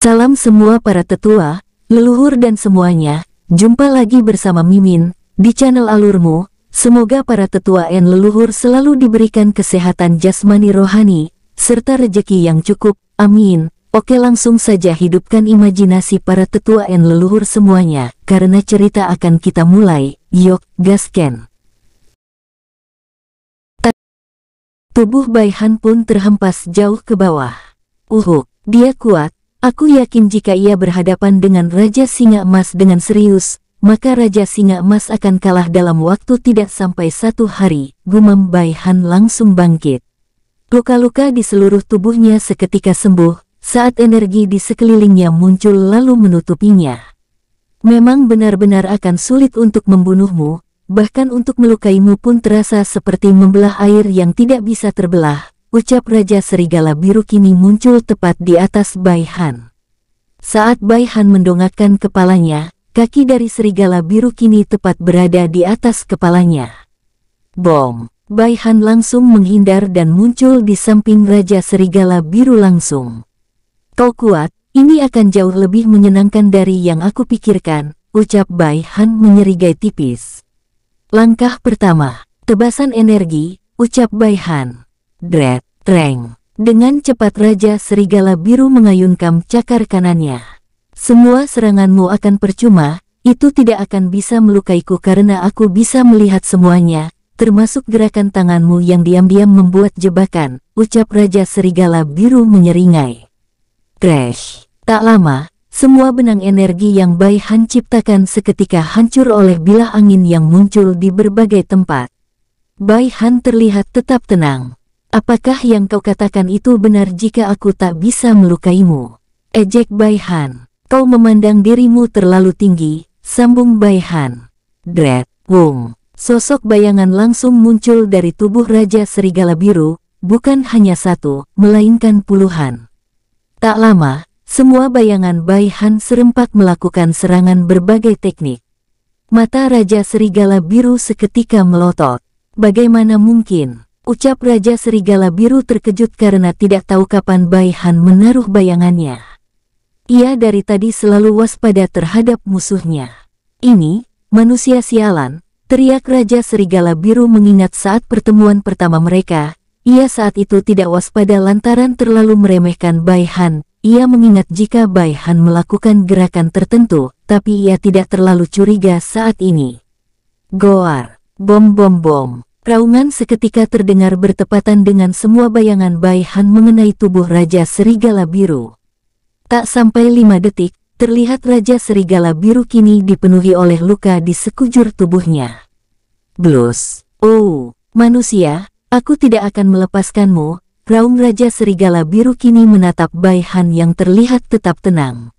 Salam semua para tetua, leluhur dan semuanya, jumpa lagi bersama Mimin, di channel Alurmu, semoga para tetua dan leluhur selalu diberikan kesehatan jasmani rohani, serta rejeki yang cukup, amin. Oke langsung saja hidupkan imajinasi para tetua dan leluhur semuanya, karena cerita akan kita mulai, yok, gasken. Tubuh Baihan pun terhempas jauh ke bawah. Uhuk, dia kuat, Aku yakin jika ia berhadapan dengan Raja Singa Emas dengan serius, maka Raja Singa Emas akan kalah dalam waktu tidak sampai satu hari, gumam Bai Han langsung bangkit. Luka-luka di seluruh tubuhnya seketika sembuh, saat energi di sekelilingnya muncul lalu menutupinya. Memang benar-benar akan sulit untuk membunuhmu, bahkan untuk melukaimu pun terasa seperti membelah air yang tidak bisa terbelah, ucap Raja Serigala Biru kini muncul tepat di atas Bai Saat Bai mendongakkan kepalanya, kaki dari Serigala Biru kini tepat berada di atas kepalanya. Bom! Bai langsung menghindar dan muncul di samping Raja Serigala Biru langsung. Kau kuat, ini akan jauh lebih menyenangkan dari yang aku pikirkan, ucap Bai Han menyerigai tipis. Langkah pertama, tebasan energi, ucap Bai Dret, treng. Dengan cepat Raja Serigala Biru mengayunkan cakar kanannya. Semua seranganmu akan percuma, itu tidak akan bisa melukaiku karena aku bisa melihat semuanya, termasuk gerakan tanganmu yang diam-diam membuat jebakan, ucap Raja Serigala Biru menyeringai. Crash. Tak lama, semua benang energi yang Bai Han ciptakan seketika hancur oleh bilah angin yang muncul di berbagai tempat. Bai Han terlihat tetap tenang. Apakah yang kau katakan itu benar jika aku tak bisa melukaimu? Ejek Baihan, kau memandang dirimu terlalu tinggi, sambung Baihan. Dread, Wong, sosok bayangan langsung muncul dari tubuh Raja Serigala Biru, bukan hanya satu, melainkan puluhan. Tak lama, semua bayangan Baihan serempak melakukan serangan berbagai teknik. Mata Raja Serigala Biru seketika melotot. Bagaimana mungkin? Ucap Raja Serigala Biru terkejut karena tidak tahu kapan Bai Han menaruh bayangannya. Ia dari tadi selalu waspada terhadap musuhnya. Ini, manusia sialan, teriak Raja Serigala Biru mengingat saat pertemuan pertama mereka. Ia saat itu tidak waspada lantaran terlalu meremehkan Bai Han. Ia mengingat jika Bai Han melakukan gerakan tertentu, tapi ia tidak terlalu curiga saat ini. Goar, bom bom bom. Raungan seketika terdengar bertepatan dengan semua bayangan Bai Han mengenai tubuh Raja Serigala Biru. Tak sampai lima detik, terlihat Raja Serigala Biru kini dipenuhi oleh luka di sekujur tubuhnya. Blus, oh, manusia, aku tidak akan melepaskanmu, Raung Raja Serigala Biru kini menatap Bai Han yang terlihat tetap tenang.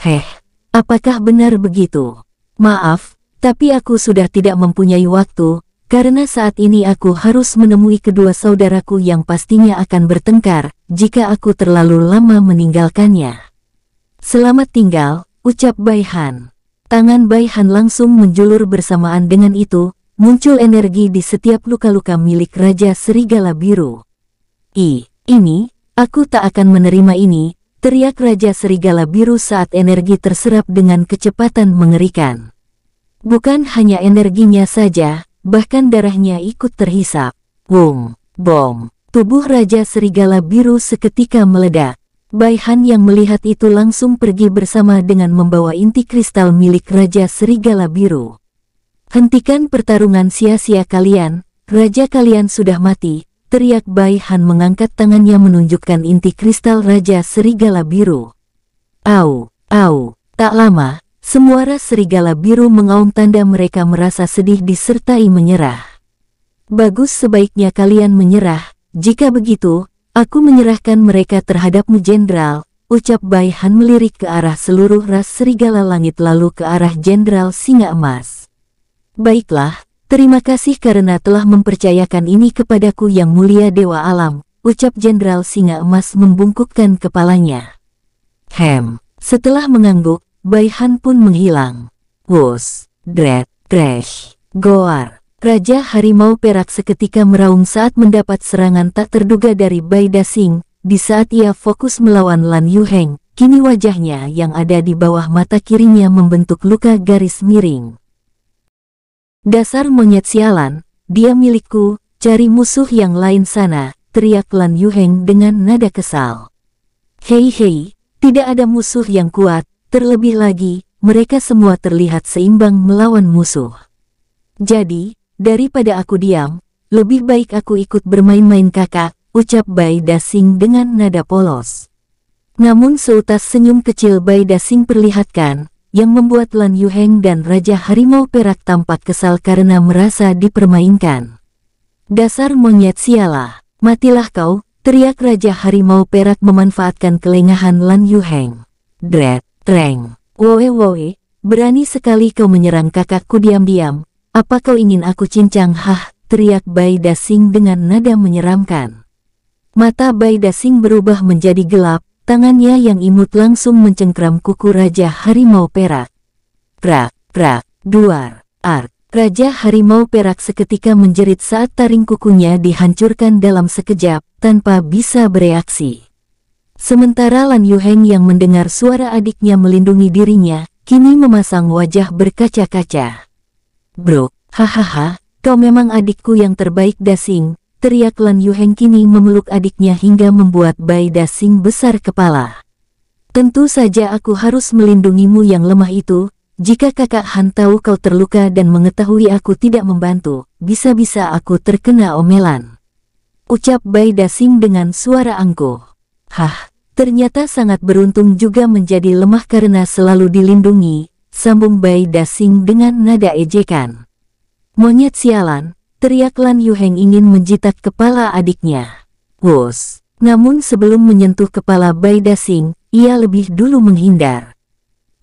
Heh, apakah benar begitu? Maaf, tapi aku sudah tidak mempunyai waktu, karena saat ini aku harus menemui kedua saudaraku yang pastinya akan bertengkar jika aku terlalu lama meninggalkannya. Selamat tinggal, ucap Baihan. Tangan Baihan langsung menjulur bersamaan dengan itu, muncul energi di setiap luka-luka milik Raja Serigala Biru. I, ini, aku tak akan menerima ini, teriak Raja Serigala Biru saat energi terserap dengan kecepatan mengerikan. Bukan hanya energinya saja, bahkan darahnya ikut terhisap. Wung, bom, tubuh Raja Serigala Biru seketika meledak. Bai yang melihat itu langsung pergi bersama dengan membawa inti kristal milik Raja Serigala Biru. Hentikan pertarungan sia-sia kalian, Raja kalian sudah mati, teriak Bai Han mengangkat tangannya menunjukkan inti kristal Raja Serigala Biru. Au, au, tak lama, semua ras serigala biru mengaum tanda mereka merasa sedih disertai menyerah. Bagus sebaiknya kalian menyerah, jika begitu, aku menyerahkan mereka terhadapmu jenderal, ucap Bai Han melirik ke arah seluruh ras serigala langit lalu ke arah jenderal singa emas. Baiklah, terima kasih karena telah mempercayakan ini kepadaku yang mulia Dewa Alam, ucap jenderal singa emas membungkukkan kepalanya. Hem, setelah mengangguk, Baihan pun menghilang. Wos, dread, trash, Goar, Raja Harimau Perak seketika meraung saat mendapat serangan tak terduga dari Bai Dasing, di saat ia fokus melawan Lan Yu Heng, kini wajahnya yang ada di bawah mata kirinya membentuk luka garis miring. Dasar monyet sialan, dia milikku, cari musuh yang lain sana, teriak Lan Yu Heng dengan nada kesal. Hei hei, tidak ada musuh yang kuat, Terlebih lagi, mereka semua terlihat seimbang melawan musuh. Jadi, daripada aku diam, lebih baik aku ikut bermain-main kakak, ucap Bai Dasing dengan nada polos. Namun seutas senyum kecil Bai Dasing perlihatkan, yang membuat Lan Yuheng dan Raja Harimau Perak tampak kesal karena merasa dipermainkan. Dasar monyet sialah, matilah kau, teriak Raja Harimau Perak memanfaatkan kelengahan Lan Yuheng. Dread. Reng, woe woe, berani sekali kau menyerang kakakku diam-diam, apa kau ingin aku cincang hah, teriak Bai Dasing dengan nada menyeramkan. Mata Bai Dasing berubah menjadi gelap, tangannya yang imut langsung mencengkram kuku Raja Harimau Perak. Prak, prak, duar, ark. Raja Harimau Perak seketika menjerit saat taring kukunya dihancurkan dalam sekejap, tanpa bisa bereaksi. Sementara Lan Yuheng yang mendengar suara adiknya melindungi dirinya, kini memasang wajah berkaca-kaca. Bro, hahaha, kau memang adikku yang terbaik Dasing, teriak Lan Yuheng kini memeluk adiknya hingga membuat bayi Dasing besar kepala. Tentu saja aku harus melindungimu yang lemah itu, jika kakak Han tahu kau terluka dan mengetahui aku tidak membantu, bisa-bisa aku terkena omelan. Ucap Bai Dasing dengan suara angkuh. Hah, ternyata sangat beruntung juga menjadi lemah karena selalu dilindungi, sambung Bai Dasing dengan nada ejekan. Monyet sialan, teriak Lan Yuheng ingin menjitak kepala adiknya. Wos, namun sebelum menyentuh kepala Bai Dasing, ia lebih dulu menghindar.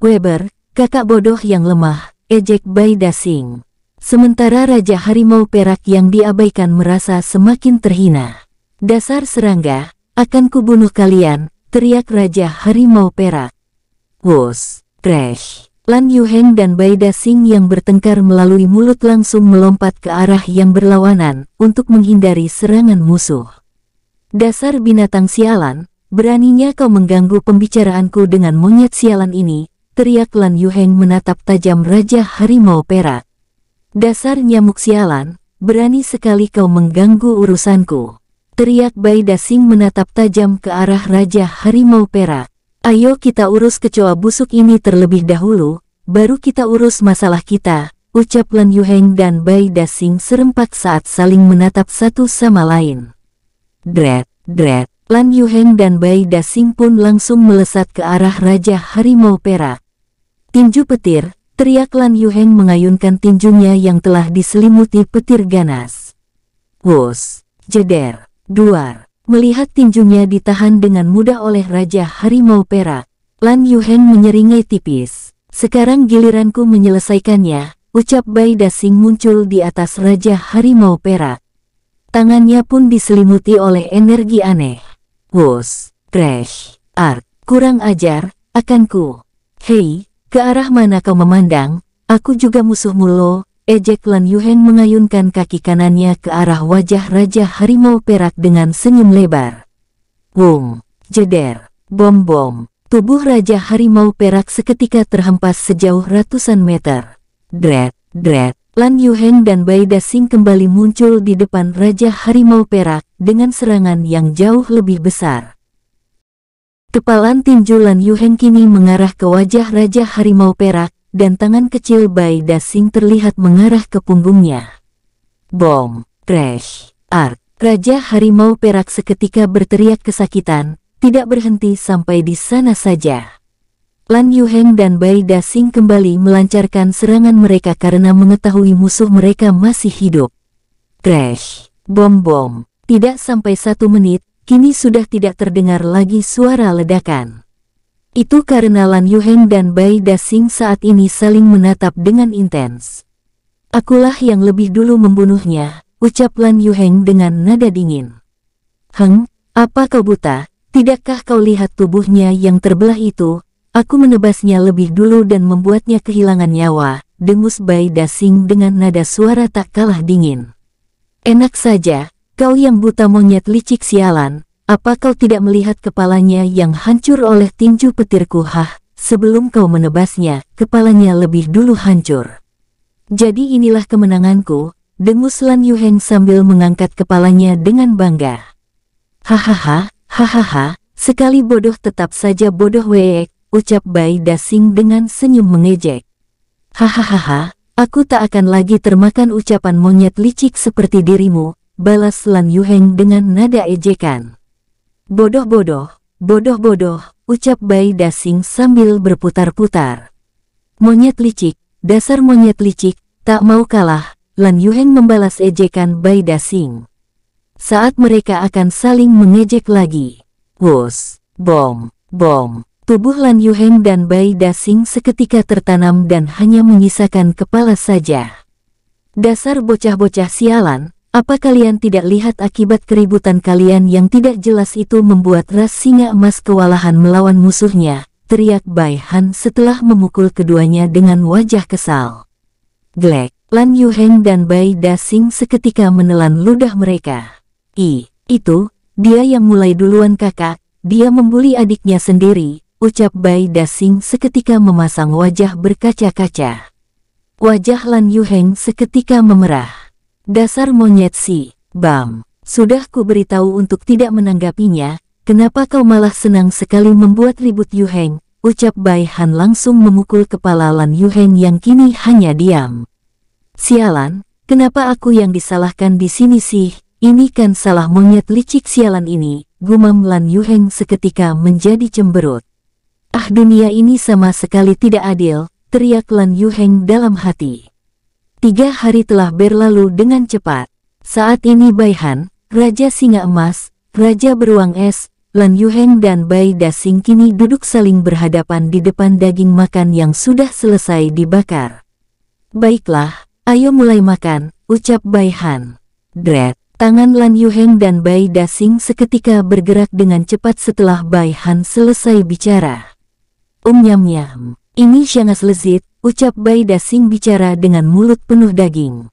Weber, kakak bodoh yang lemah, ejek Bai Dasing. Sementara Raja Harimau Perak yang diabaikan merasa semakin terhina. Dasar serangga, akan kubunuh kalian, teriak Raja Harimau Perak. Wos, trash. Lan Yuheng dan Bai Dasing yang bertengkar melalui mulut langsung melompat ke arah yang berlawanan untuk menghindari serangan musuh. Dasar binatang sialan, beraninya kau mengganggu pembicaraanku dengan monyet sialan ini, teriak Lan Yuheng menatap tajam Raja Harimau Perak. Dasar nyamuk sialan, berani sekali kau mengganggu urusanku. Teriak Bai Dasing menatap tajam ke arah Raja Harimau Perak. Ayo kita urus kecoa busuk ini terlebih dahulu, baru kita urus masalah kita, ucap Lan Yuheng dan Bai Dasing serempak saat saling menatap satu sama lain. Dread, dread. Lan Yuheng dan Bai Dasing pun langsung melesat ke arah Raja Harimau Perak. Tinju petir, teriak Lan Yuheng mengayunkan tinjunya yang telah diselimuti petir ganas. Wus, jeder. Duar, melihat tinjunya ditahan dengan mudah oleh Raja Harimau Perak, Lan Yuhen menyeringai tipis. Sekarang giliranku menyelesaikannya, ucap Bai Dasing muncul di atas Raja Harimau Perak. Tangannya pun diselimuti oleh energi aneh. Wos, crash, art, kurang ajar, akanku. Hei, ke arah mana kau memandang? Aku juga musuhmu lo, Ejek Lan Yuhen mengayunkan kaki kanannya ke arah wajah Raja Harimau Perak dengan senyum lebar. Wung, jeder, bom-bom, tubuh Raja Harimau Perak seketika terhempas sejauh ratusan meter. Dret, dret, Lan Yuhen dan Bai Dasing kembali muncul di depan Raja Harimau Perak dengan serangan yang jauh lebih besar. Kepalan tinju Lan Yuhen kini mengarah ke wajah Raja Harimau Perak dan tangan kecil Bai Dasing terlihat mengarah ke punggungnya. Bom, crash, Art, Raja Harimau Perak seketika berteriak kesakitan, tidak berhenti sampai di sana saja. Lan Yuheng dan Bai Dasing kembali melancarkan serangan mereka karena mengetahui musuh mereka masih hidup. Crash, bom-bom, tidak sampai satu menit, kini sudah tidak terdengar lagi suara ledakan. Itu karena Lan Yuheng dan Bai Dasing saat ini saling menatap dengan intens. Akulah yang lebih dulu membunuhnya, ucap Lan Yuheng dengan nada dingin. Heng, apa kau buta? Tidakkah kau lihat tubuhnya yang terbelah itu? Aku menebasnya lebih dulu dan membuatnya kehilangan nyawa, dengus Bai Dasing dengan nada suara tak kalah dingin. Enak saja, kau yang buta monyet licik sialan, apa kau tidak melihat kepalanya yang hancur oleh tinju petirku hah? Sebelum kau menebasnya, kepalanya lebih dulu hancur. Jadi inilah kemenanganku, dengus Lan Yuheng sambil mengangkat kepalanya dengan bangga. Hahaha, hahaha, sekali bodoh tetap saja bodoh week, ucap Bai Dasing dengan senyum mengejek. Hahaha, aku tak akan lagi termakan ucapan monyet licik seperti dirimu, balas Lan Yuheng dengan nada ejekan. Bodoh-bodoh, bodoh-bodoh, ucap Bai Dasing sambil berputar-putar. Monyet licik, dasar monyet licik, tak mau kalah, Lan Yuheng membalas ejekan Bai Dasing. Saat mereka akan saling mengejek lagi. Wus, bom, bom, tubuh Lan Yuheng dan Bai Dasing seketika tertanam dan hanya menyisakan kepala saja. Dasar bocah-bocah sialan, apa kalian tidak lihat akibat keributan kalian yang tidak jelas itu membuat ras singa emas kewalahan melawan musuhnya? Teriak Bai Han setelah memukul keduanya dengan wajah kesal. Glek, Lan Yuheng dan Bai Dasing seketika menelan ludah mereka. I, itu, dia yang mulai duluan kakak, dia membuli adiknya sendiri, ucap Bai Dasing seketika memasang wajah berkaca-kaca. Wajah Lan Yuheng seketika memerah. Dasar monyet si, Bam. Sudah ku beritahu untuk tidak menanggapinya, kenapa kau malah senang sekali membuat ribut Yu Heng? Ucap Bai Han langsung memukul kepala Lan Yu Heng yang kini hanya diam. Sialan, kenapa aku yang disalahkan di sini sih? Ini kan salah monyet licik sialan ini, gumam Lan Yu Heng seketika menjadi cemberut. Ah dunia ini sama sekali tidak adil, teriak Lan Yu Heng dalam hati. Tiga hari telah berlalu dengan cepat. Saat ini Baihan, Raja Singa Emas, Raja Beruang Es, Lan Yuheng dan Bai Dasing kini duduk saling berhadapan di depan daging makan yang sudah selesai dibakar. Baiklah, ayo mulai makan, ucap Bai Han. tangan Lan Yuheng dan Bai Dasing seketika bergerak dengan cepat setelah Bai Han selesai bicara. Um nyam nyam. Ini sangat lezat, ucap Bai Dasing bicara dengan mulut penuh daging.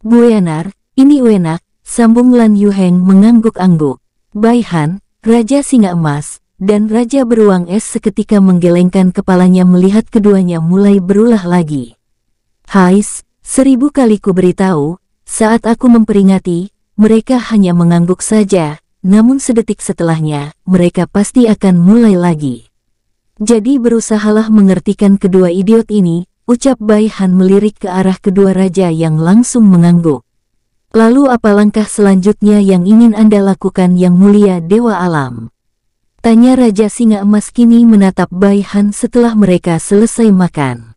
Buenar, ini enak, sambung Lan Yu Heng mengangguk-angguk. Bai Han, Raja Singa Emas, dan Raja Beruang Es seketika menggelengkan kepalanya melihat keduanya mulai berulah lagi. Hais, seribu kali ku beritahu, saat aku memperingati, mereka hanya mengangguk saja, namun sedetik setelahnya, mereka pasti akan mulai lagi. Jadi berusahalah mengertikan kedua idiot ini, ucap Bai Han melirik ke arah kedua raja yang langsung mengangguk. Lalu apa langkah selanjutnya yang ingin Anda lakukan yang mulia Dewa Alam? Tanya Raja Singa Emas kini menatap Bai Han setelah mereka selesai makan.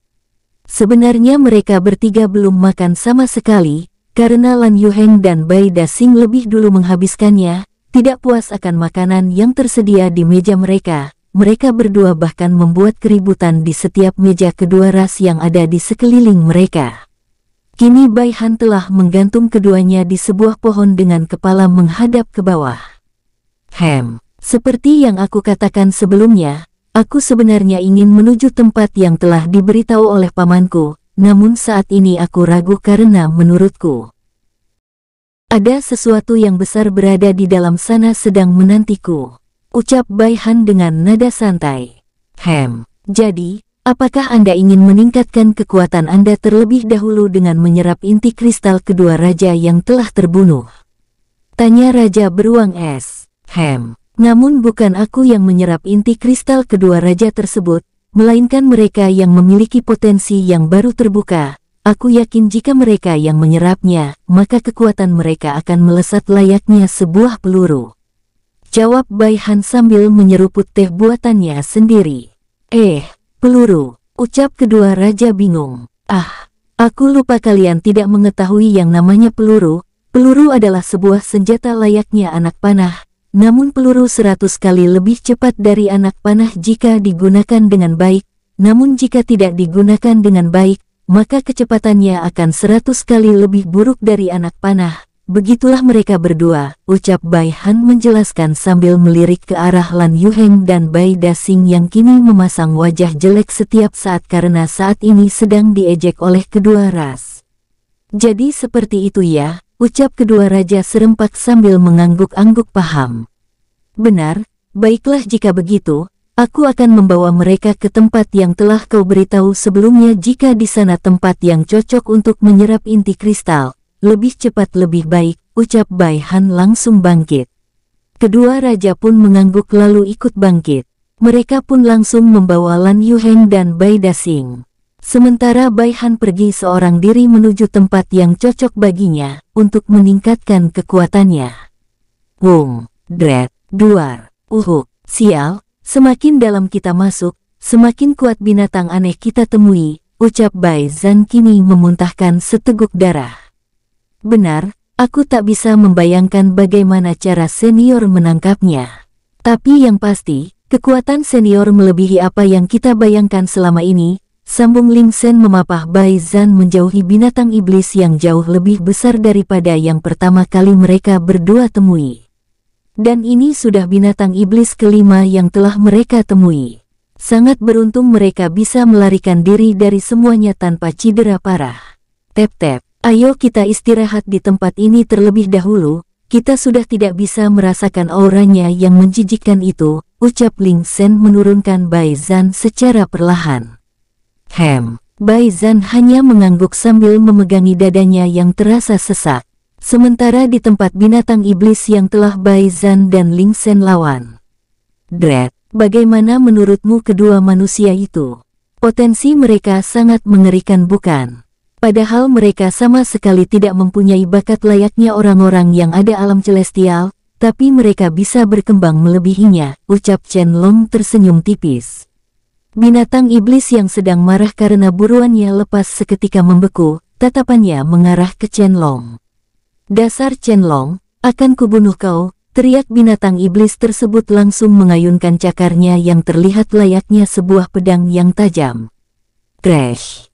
Sebenarnya mereka bertiga belum makan sama sekali, karena Lan Yuheng dan Bai Dasing lebih dulu menghabiskannya, tidak puas akan makanan yang tersedia di meja mereka, mereka berdua bahkan membuat keributan di setiap meja kedua ras yang ada di sekeliling mereka. Kini Bai Han telah menggantung keduanya di sebuah pohon dengan kepala menghadap ke bawah. Hem, seperti yang aku katakan sebelumnya, aku sebenarnya ingin menuju tempat yang telah diberitahu oleh pamanku, namun saat ini aku ragu karena menurutku. Ada sesuatu yang besar berada di dalam sana sedang menantiku ucap Bai dengan nada santai. Hem, jadi, apakah Anda ingin meningkatkan kekuatan Anda terlebih dahulu dengan menyerap inti kristal kedua raja yang telah terbunuh? Tanya Raja Beruang Es. Hem, namun bukan aku yang menyerap inti kristal kedua raja tersebut, melainkan mereka yang memiliki potensi yang baru terbuka. Aku yakin jika mereka yang menyerapnya, maka kekuatan mereka akan melesat layaknya sebuah peluru. Jawab Bai Han sambil menyeruput teh buatannya sendiri. Eh, peluru, ucap kedua raja bingung. Ah, aku lupa kalian tidak mengetahui yang namanya peluru. Peluru adalah sebuah senjata layaknya anak panah, namun peluru seratus kali lebih cepat dari anak panah jika digunakan dengan baik, namun jika tidak digunakan dengan baik, maka kecepatannya akan seratus kali lebih buruk dari anak panah. Begitulah mereka berdua, ucap Bai Han menjelaskan sambil melirik ke arah Lan Yuheng dan Bai Dasing yang kini memasang wajah jelek setiap saat karena saat ini sedang diejek oleh kedua ras. Jadi seperti itu ya, ucap kedua raja serempak sambil mengangguk-angguk paham. Benar, baiklah jika begitu, aku akan membawa mereka ke tempat yang telah kau beritahu sebelumnya jika di sana tempat yang cocok untuk menyerap inti kristal, lebih cepat lebih baik, ucap Bai Han langsung bangkit. Kedua raja pun mengangguk lalu ikut bangkit. Mereka pun langsung membawa Lan Yuheng dan Bai Dasing. Sementara Bai Han pergi seorang diri menuju tempat yang cocok baginya untuk meningkatkan kekuatannya. Wong, dread, Duar, Uhuk, Sial, semakin dalam kita masuk, semakin kuat binatang aneh kita temui, ucap Bai Zan kini memuntahkan seteguk darah. Benar, aku tak bisa membayangkan bagaimana cara senior menangkapnya. Tapi yang pasti, kekuatan senior melebihi apa yang kita bayangkan selama ini, sambung Ling Sen memapah Bai Zan menjauhi binatang iblis yang jauh lebih besar daripada yang pertama kali mereka berdua temui. Dan ini sudah binatang iblis kelima yang telah mereka temui. Sangat beruntung mereka bisa melarikan diri dari semuanya tanpa cedera parah. Tep-tep. Ayo kita istirahat di tempat ini terlebih dahulu, kita sudah tidak bisa merasakan auranya yang menjijikkan itu, ucap Ling Shen menurunkan Bai Zan secara perlahan. Hem, Bai Zan hanya mengangguk sambil memegangi dadanya yang terasa sesak. Sementara di tempat binatang iblis yang telah Bai Zan dan Ling Shen lawan. Dread. bagaimana menurutmu kedua manusia itu? Potensi mereka sangat mengerikan bukan? Padahal mereka sama sekali tidak mempunyai bakat layaknya orang-orang yang ada alam celestial, tapi mereka bisa berkembang melebihinya, ucap Chen Long tersenyum tipis. Binatang iblis yang sedang marah karena buruannya lepas seketika membeku, tatapannya mengarah ke Chen Long. Dasar Chen Long, akan kubunuh kau, teriak binatang iblis tersebut langsung mengayunkan cakarnya yang terlihat layaknya sebuah pedang yang tajam. Crash!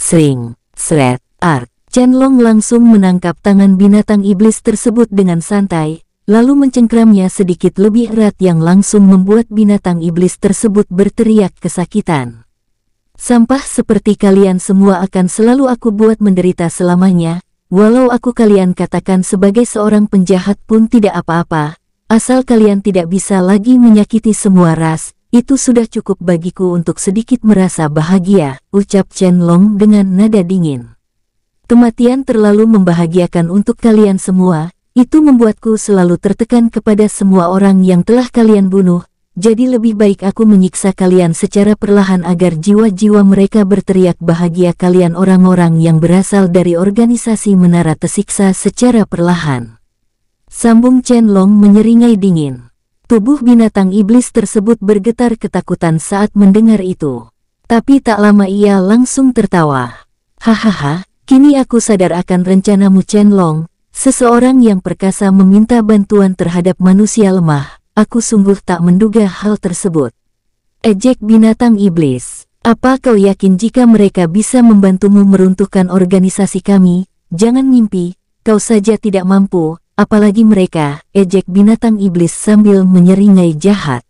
Sering, sret, art. Chen Long langsung menangkap tangan binatang iblis tersebut dengan santai, lalu mencengkramnya sedikit lebih erat yang langsung membuat binatang iblis tersebut berteriak kesakitan. Sampah seperti kalian semua akan selalu aku buat menderita selamanya, walau aku kalian katakan sebagai seorang penjahat pun tidak apa-apa, asal kalian tidak bisa lagi menyakiti semua ras, itu sudah cukup bagiku untuk sedikit merasa bahagia, ucap Chen Long dengan nada dingin. Kematian terlalu membahagiakan untuk kalian semua, itu membuatku selalu tertekan kepada semua orang yang telah kalian bunuh, jadi lebih baik aku menyiksa kalian secara perlahan agar jiwa-jiwa mereka berteriak bahagia kalian orang-orang yang berasal dari organisasi menara tersiksa secara perlahan. Sambung Chen Long menyeringai dingin. Tubuh binatang iblis tersebut bergetar ketakutan saat mendengar itu. Tapi tak lama ia langsung tertawa. Hahaha, kini aku sadar akan rencanamu Chen Long, seseorang yang perkasa meminta bantuan terhadap manusia lemah. Aku sungguh tak menduga hal tersebut. Ejek binatang iblis. Apa kau yakin jika mereka bisa membantumu meruntuhkan organisasi kami? Jangan mimpi, kau saja tidak mampu, Apalagi mereka, ejek binatang iblis sambil menyeringai jahat.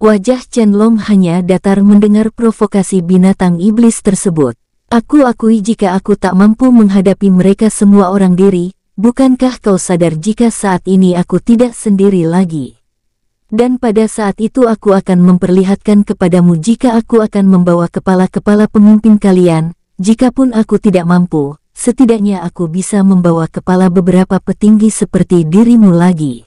Wajah Chen Long hanya datar mendengar provokasi binatang iblis tersebut. Aku akui jika aku tak mampu menghadapi mereka semua orang diri, bukankah kau sadar jika saat ini aku tidak sendiri lagi? Dan pada saat itu aku akan memperlihatkan kepadamu jika aku akan membawa kepala-kepala pemimpin kalian, jikapun aku tidak mampu, setidaknya aku bisa membawa kepala beberapa petinggi seperti dirimu lagi.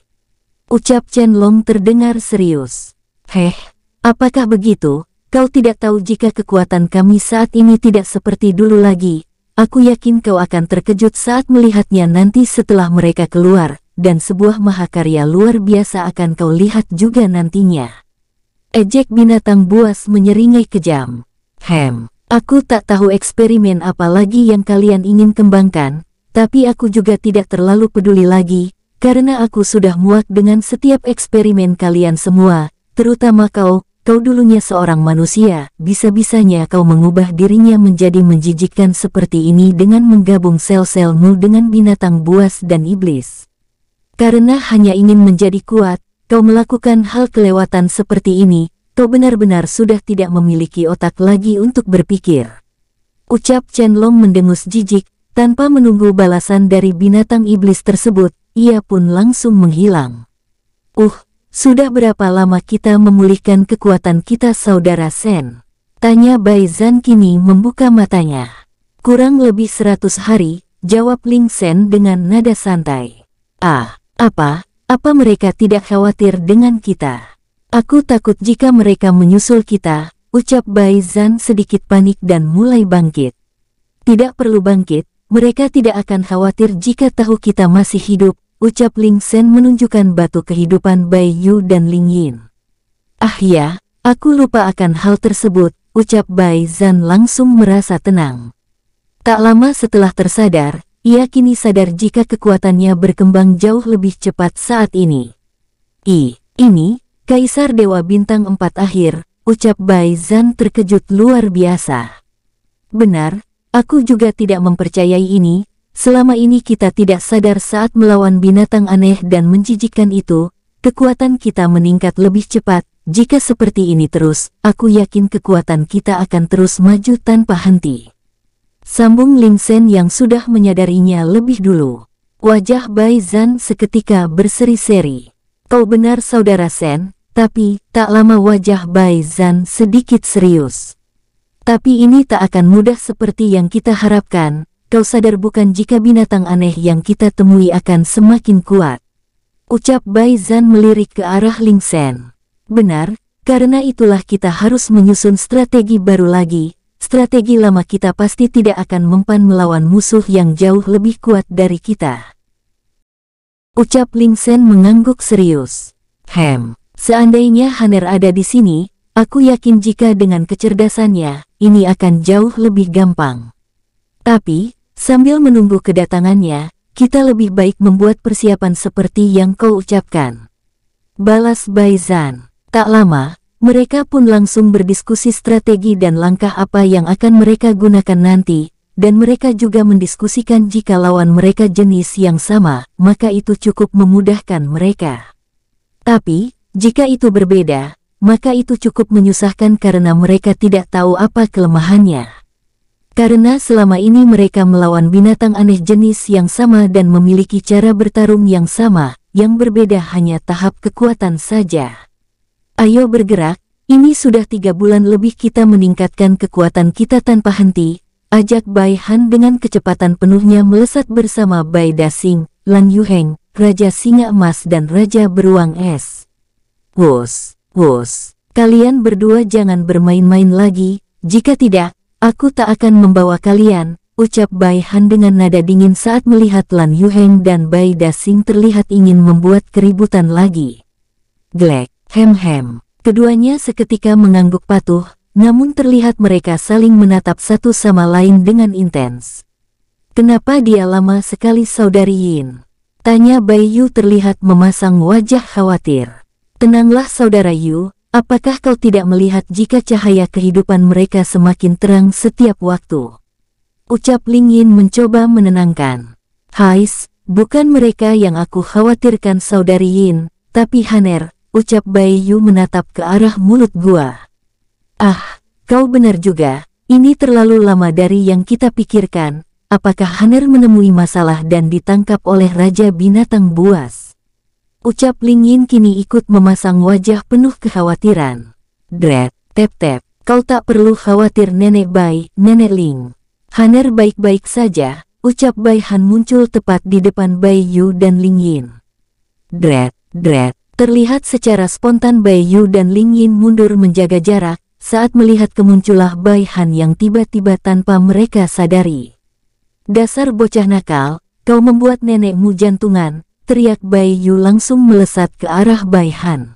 Ucap Chen Long terdengar serius. Heh, apakah begitu? Kau tidak tahu jika kekuatan kami saat ini tidak seperti dulu lagi. Aku yakin kau akan terkejut saat melihatnya nanti setelah mereka keluar, dan sebuah mahakarya luar biasa akan kau lihat juga nantinya. Ejek binatang buas menyeringai kejam. Hem, Aku tak tahu eksperimen apa lagi yang kalian ingin kembangkan, tapi aku juga tidak terlalu peduli lagi, karena aku sudah muak dengan setiap eksperimen kalian semua, terutama kau, kau dulunya seorang manusia, bisa-bisanya kau mengubah dirinya menjadi menjijikan seperti ini dengan menggabung sel-selmu dengan binatang buas dan iblis. Karena hanya ingin menjadi kuat, kau melakukan hal kelewatan seperti ini, To benar-benar sudah tidak memiliki otak lagi untuk berpikir. Ucap Chen Long mendengus jijik, tanpa menunggu balasan dari binatang iblis tersebut, ia pun langsung menghilang. Uh, sudah berapa lama kita memulihkan kekuatan kita saudara Sen? Tanya Bai Zan kini membuka matanya. Kurang lebih seratus hari, jawab Ling Sen dengan nada santai. Ah, apa? Apa mereka tidak khawatir dengan kita? Aku takut jika mereka menyusul kita, ucap Bai Zan sedikit panik dan mulai bangkit. Tidak perlu bangkit, mereka tidak akan khawatir jika tahu kita masih hidup, ucap Ling Shen menunjukkan batu kehidupan Bai Yu dan Ling Yin. Ah ya, aku lupa akan hal tersebut, ucap Bai Zan langsung merasa tenang. Tak lama setelah tersadar, ia kini sadar jika kekuatannya berkembang jauh lebih cepat saat ini. I, ini Kaisar Dewa Bintang Empat Akhir, ucap Bai Zan terkejut luar biasa. Benar, aku juga tidak mempercayai ini, selama ini kita tidak sadar saat melawan binatang aneh dan menjijikan itu, kekuatan kita meningkat lebih cepat, jika seperti ini terus, aku yakin kekuatan kita akan terus maju tanpa henti. Sambung Ling Sen yang sudah menyadarinya lebih dulu. Wajah Bai Zan seketika berseri-seri. Kau benar saudara Sen, tapi, tak lama wajah Bai Zan sedikit serius. Tapi ini tak akan mudah seperti yang kita harapkan, kau sadar bukan jika binatang aneh yang kita temui akan semakin kuat. Ucap Bai Zan melirik ke arah Ling Sen. Benar, karena itulah kita harus menyusun strategi baru lagi, strategi lama kita pasti tidak akan mempan melawan musuh yang jauh lebih kuat dari kita. Ucap Ling Sen mengangguk serius. Hem. Seandainya Haner ada di sini, aku yakin jika dengan kecerdasannya, ini akan jauh lebih gampang. Tapi, sambil menunggu kedatangannya, kita lebih baik membuat persiapan seperti yang kau ucapkan. Balas Baizan. Tak lama, mereka pun langsung berdiskusi strategi dan langkah apa yang akan mereka gunakan nanti, dan mereka juga mendiskusikan jika lawan mereka jenis yang sama, maka itu cukup memudahkan mereka. Tapi, jika itu berbeda, maka itu cukup menyusahkan karena mereka tidak tahu apa kelemahannya. Karena selama ini mereka melawan binatang aneh jenis yang sama dan memiliki cara bertarung yang sama, yang berbeda hanya tahap kekuatan saja. Ayo bergerak, ini sudah tiga bulan lebih kita meningkatkan kekuatan kita tanpa henti, ajak Bai Han dengan kecepatan penuhnya melesat bersama Bai Dasing, Lan Yuheng, Raja Singa Emas dan Raja Beruang Es. Wos, wos, kalian berdua jangan bermain-main lagi, jika tidak, aku tak akan membawa kalian, ucap Bai Han dengan nada dingin saat melihat Lan Yuheng dan Bai Dasing terlihat ingin membuat keributan lagi. Glek, hem-hem, keduanya seketika mengangguk patuh, namun terlihat mereka saling menatap satu sama lain dengan intens. Kenapa dia lama sekali saudari Yin? Tanya Bai Yu terlihat memasang wajah khawatir. Tenanglah saudara Yu, apakah kau tidak melihat jika cahaya kehidupan mereka semakin terang setiap waktu? Ucap Ling Yin mencoba menenangkan. Hais, bukan mereka yang aku khawatirkan saudari Yin, tapi Haner, ucap Bai Yu menatap ke arah mulut gua. Ah, kau benar juga, ini terlalu lama dari yang kita pikirkan, apakah Haner menemui masalah dan ditangkap oleh Raja Binatang Buas. Ucap Ling Yin kini ikut memasang wajah penuh kekhawatiran. Dread, tep-tep, kau tak perlu khawatir nenek Bai, nenek Ling. Haner baik-baik saja, ucap Bai Han muncul tepat di depan Bai Yu dan Ling Yin. Dread, dread, terlihat secara spontan Bai Yu dan Ling Yin mundur menjaga jarak saat melihat kemunculah Bai Han yang tiba-tiba tanpa mereka sadari. Dasar bocah nakal, kau membuat nenekmu jantungan, teriak Bai Yu langsung melesat ke arah Bai Han.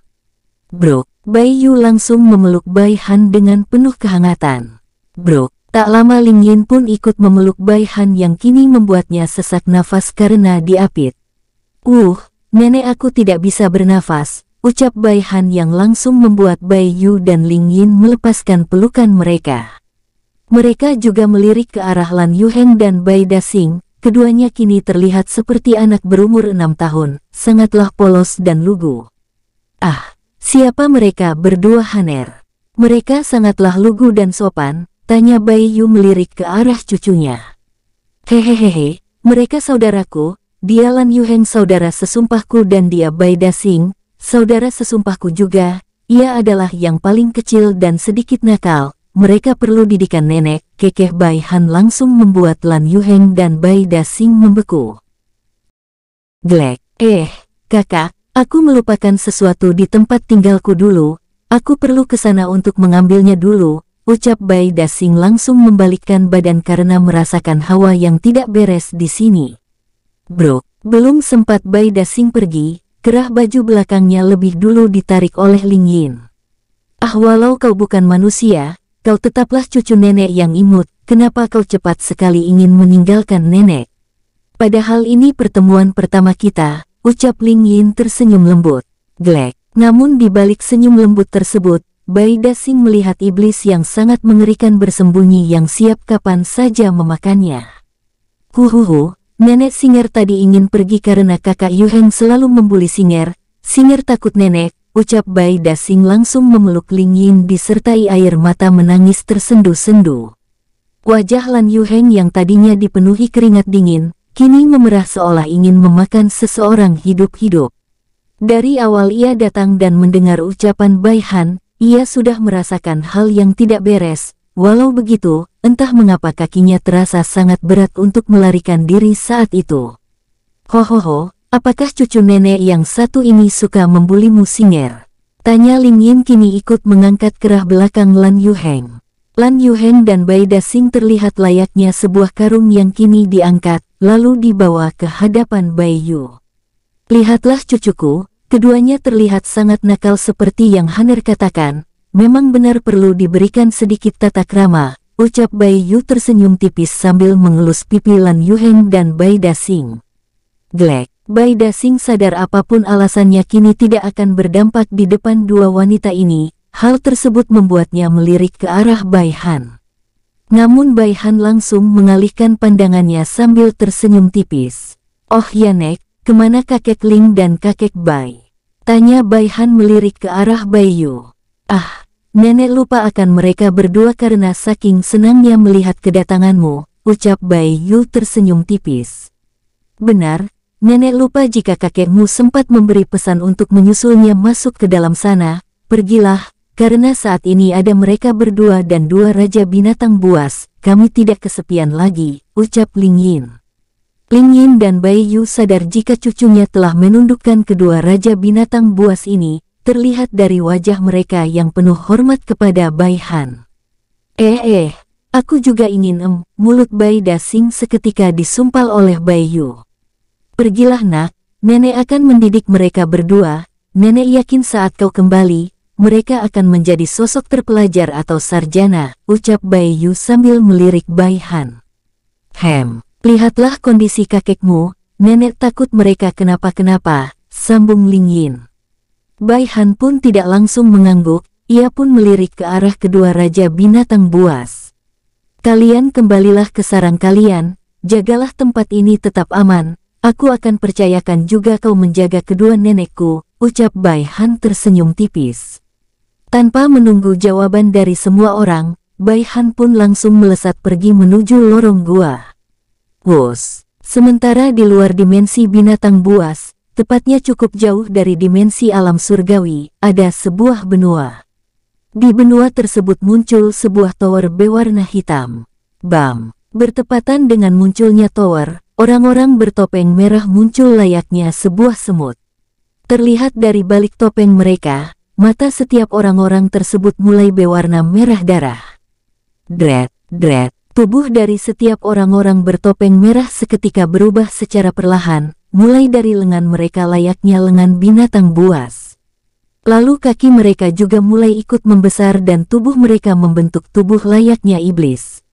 Bro, Bai Yu langsung memeluk Bai Han dengan penuh kehangatan. Bro, tak lama Ling Yin pun ikut memeluk Bai Han yang kini membuatnya sesak nafas karena diapit. Uh, nenek aku tidak bisa bernafas, ucap Bai Han yang langsung membuat Bai Yu dan Ling Yin melepaskan pelukan mereka. Mereka juga melirik ke arah Lan Yuheng dan Bai Dasing, Keduanya kini terlihat seperti anak berumur enam tahun, sangatlah polos dan lugu. Ah, siapa mereka berdua Haner? Mereka sangatlah lugu dan sopan, tanya Bai Yu melirik ke arah cucunya. Hehehehe, mereka saudaraku, dia Lan Yuheng saudara sesumpahku dan dia Bai Dasing, saudara sesumpahku juga, ia adalah yang paling kecil dan sedikit nakal, mereka perlu didikan nenek, kekeh Bai Han langsung membuat Lan Yuheng dan Bai Dasing membeku. Glek, eh, kakak, aku melupakan sesuatu di tempat tinggalku dulu, aku perlu ke sana untuk mengambilnya dulu, ucap Bai Dasing langsung membalikkan badan karena merasakan hawa yang tidak beres di sini. Bro, belum sempat Bai Dasing pergi, kerah baju belakangnya lebih dulu ditarik oleh Ling Yin. Ah walau kau bukan manusia, Kau tetaplah cucu nenek yang imut, kenapa kau cepat sekali ingin meninggalkan nenek? Padahal ini pertemuan pertama kita, ucap Ling Yin tersenyum lembut. Glek, namun di balik senyum lembut tersebut, Bai Dasing melihat iblis yang sangat mengerikan bersembunyi yang siap kapan saja memakannya. Huhuhu, nenek Singer tadi ingin pergi karena kakak Yuheng selalu membuli Singer. Singer takut nenek, ucap Bai Dasing langsung memeluk Ling Yin disertai air mata menangis tersendu-sendu. Wajah Lan Yu Heng yang tadinya dipenuhi keringat dingin, kini memerah seolah ingin memakan seseorang hidup-hidup. Dari awal ia datang dan mendengar ucapan Bai Han, ia sudah merasakan hal yang tidak beres, walau begitu, entah mengapa kakinya terasa sangat berat untuk melarikan diri saat itu. Hohoho, Apakah cucu nenek yang satu ini suka mu Singer? Tanya Ling Yin kini ikut mengangkat kerah belakang Lan Yu Heng. Lan Yu Heng dan Bai Dasing terlihat layaknya sebuah karung yang kini diangkat, lalu dibawa ke hadapan Bai Yu. Lihatlah cucuku, keduanya terlihat sangat nakal seperti yang Haner katakan, memang benar perlu diberikan sedikit tata krama, ucap Bai Yu tersenyum tipis sambil mengelus pipi Lan Yu Heng dan Bai Dasing. Glek, Bai Dasing sadar apapun alasannya kini tidak akan berdampak di depan dua wanita ini, hal tersebut membuatnya melirik ke arah Bai Han. Namun Bai Han langsung mengalihkan pandangannya sambil tersenyum tipis. Oh Yanek, kemana kakek Ling dan kakek Bai? Tanya Bai Han melirik ke arah Bai Yu. Ah, nenek lupa akan mereka berdua karena saking senangnya melihat kedatanganmu, ucap Bai Yu tersenyum tipis. Benar, Nenek lupa jika kakekmu sempat memberi pesan untuk menyusulnya masuk ke dalam sana, pergilah, karena saat ini ada mereka berdua dan dua raja binatang buas, kami tidak kesepian lagi, ucap Ling Yin. Ling Yin dan Bai Yu sadar jika cucunya telah menundukkan kedua raja binatang buas ini, terlihat dari wajah mereka yang penuh hormat kepada Bai Han. Eh eh, aku juga ingin em, mulut Bai Dasing seketika disumpal oleh Bai Yu. Pergilah nak, nenek akan mendidik mereka berdua, nenek yakin saat kau kembali, mereka akan menjadi sosok terpelajar atau sarjana, ucap Bai Yu sambil melirik Bai Han. Hem, lihatlah kondisi kakekmu, nenek takut mereka kenapa-kenapa, sambung Ling Yin. Bai Han pun tidak langsung mengangguk, ia pun melirik ke arah kedua raja binatang buas. Kalian kembalilah ke sarang kalian, jagalah tempat ini tetap aman, Aku akan percayakan juga kau menjaga kedua nenekku, ucap Bai Han tersenyum tipis. Tanpa menunggu jawaban dari semua orang, Bai Han pun langsung melesat pergi menuju lorong gua. Wos, sementara di luar dimensi binatang buas, tepatnya cukup jauh dari dimensi alam surgawi, ada sebuah benua. Di benua tersebut muncul sebuah tower berwarna hitam. Bam! Bertepatan dengan munculnya tower, Orang-orang bertopeng merah muncul layaknya sebuah semut. Terlihat dari balik topeng mereka, mata setiap orang-orang tersebut mulai berwarna merah darah. Dread, dread. tubuh dari setiap orang-orang bertopeng merah seketika berubah secara perlahan, mulai dari lengan mereka layaknya lengan binatang buas. Lalu kaki mereka juga mulai ikut membesar dan tubuh mereka membentuk tubuh layaknya iblis.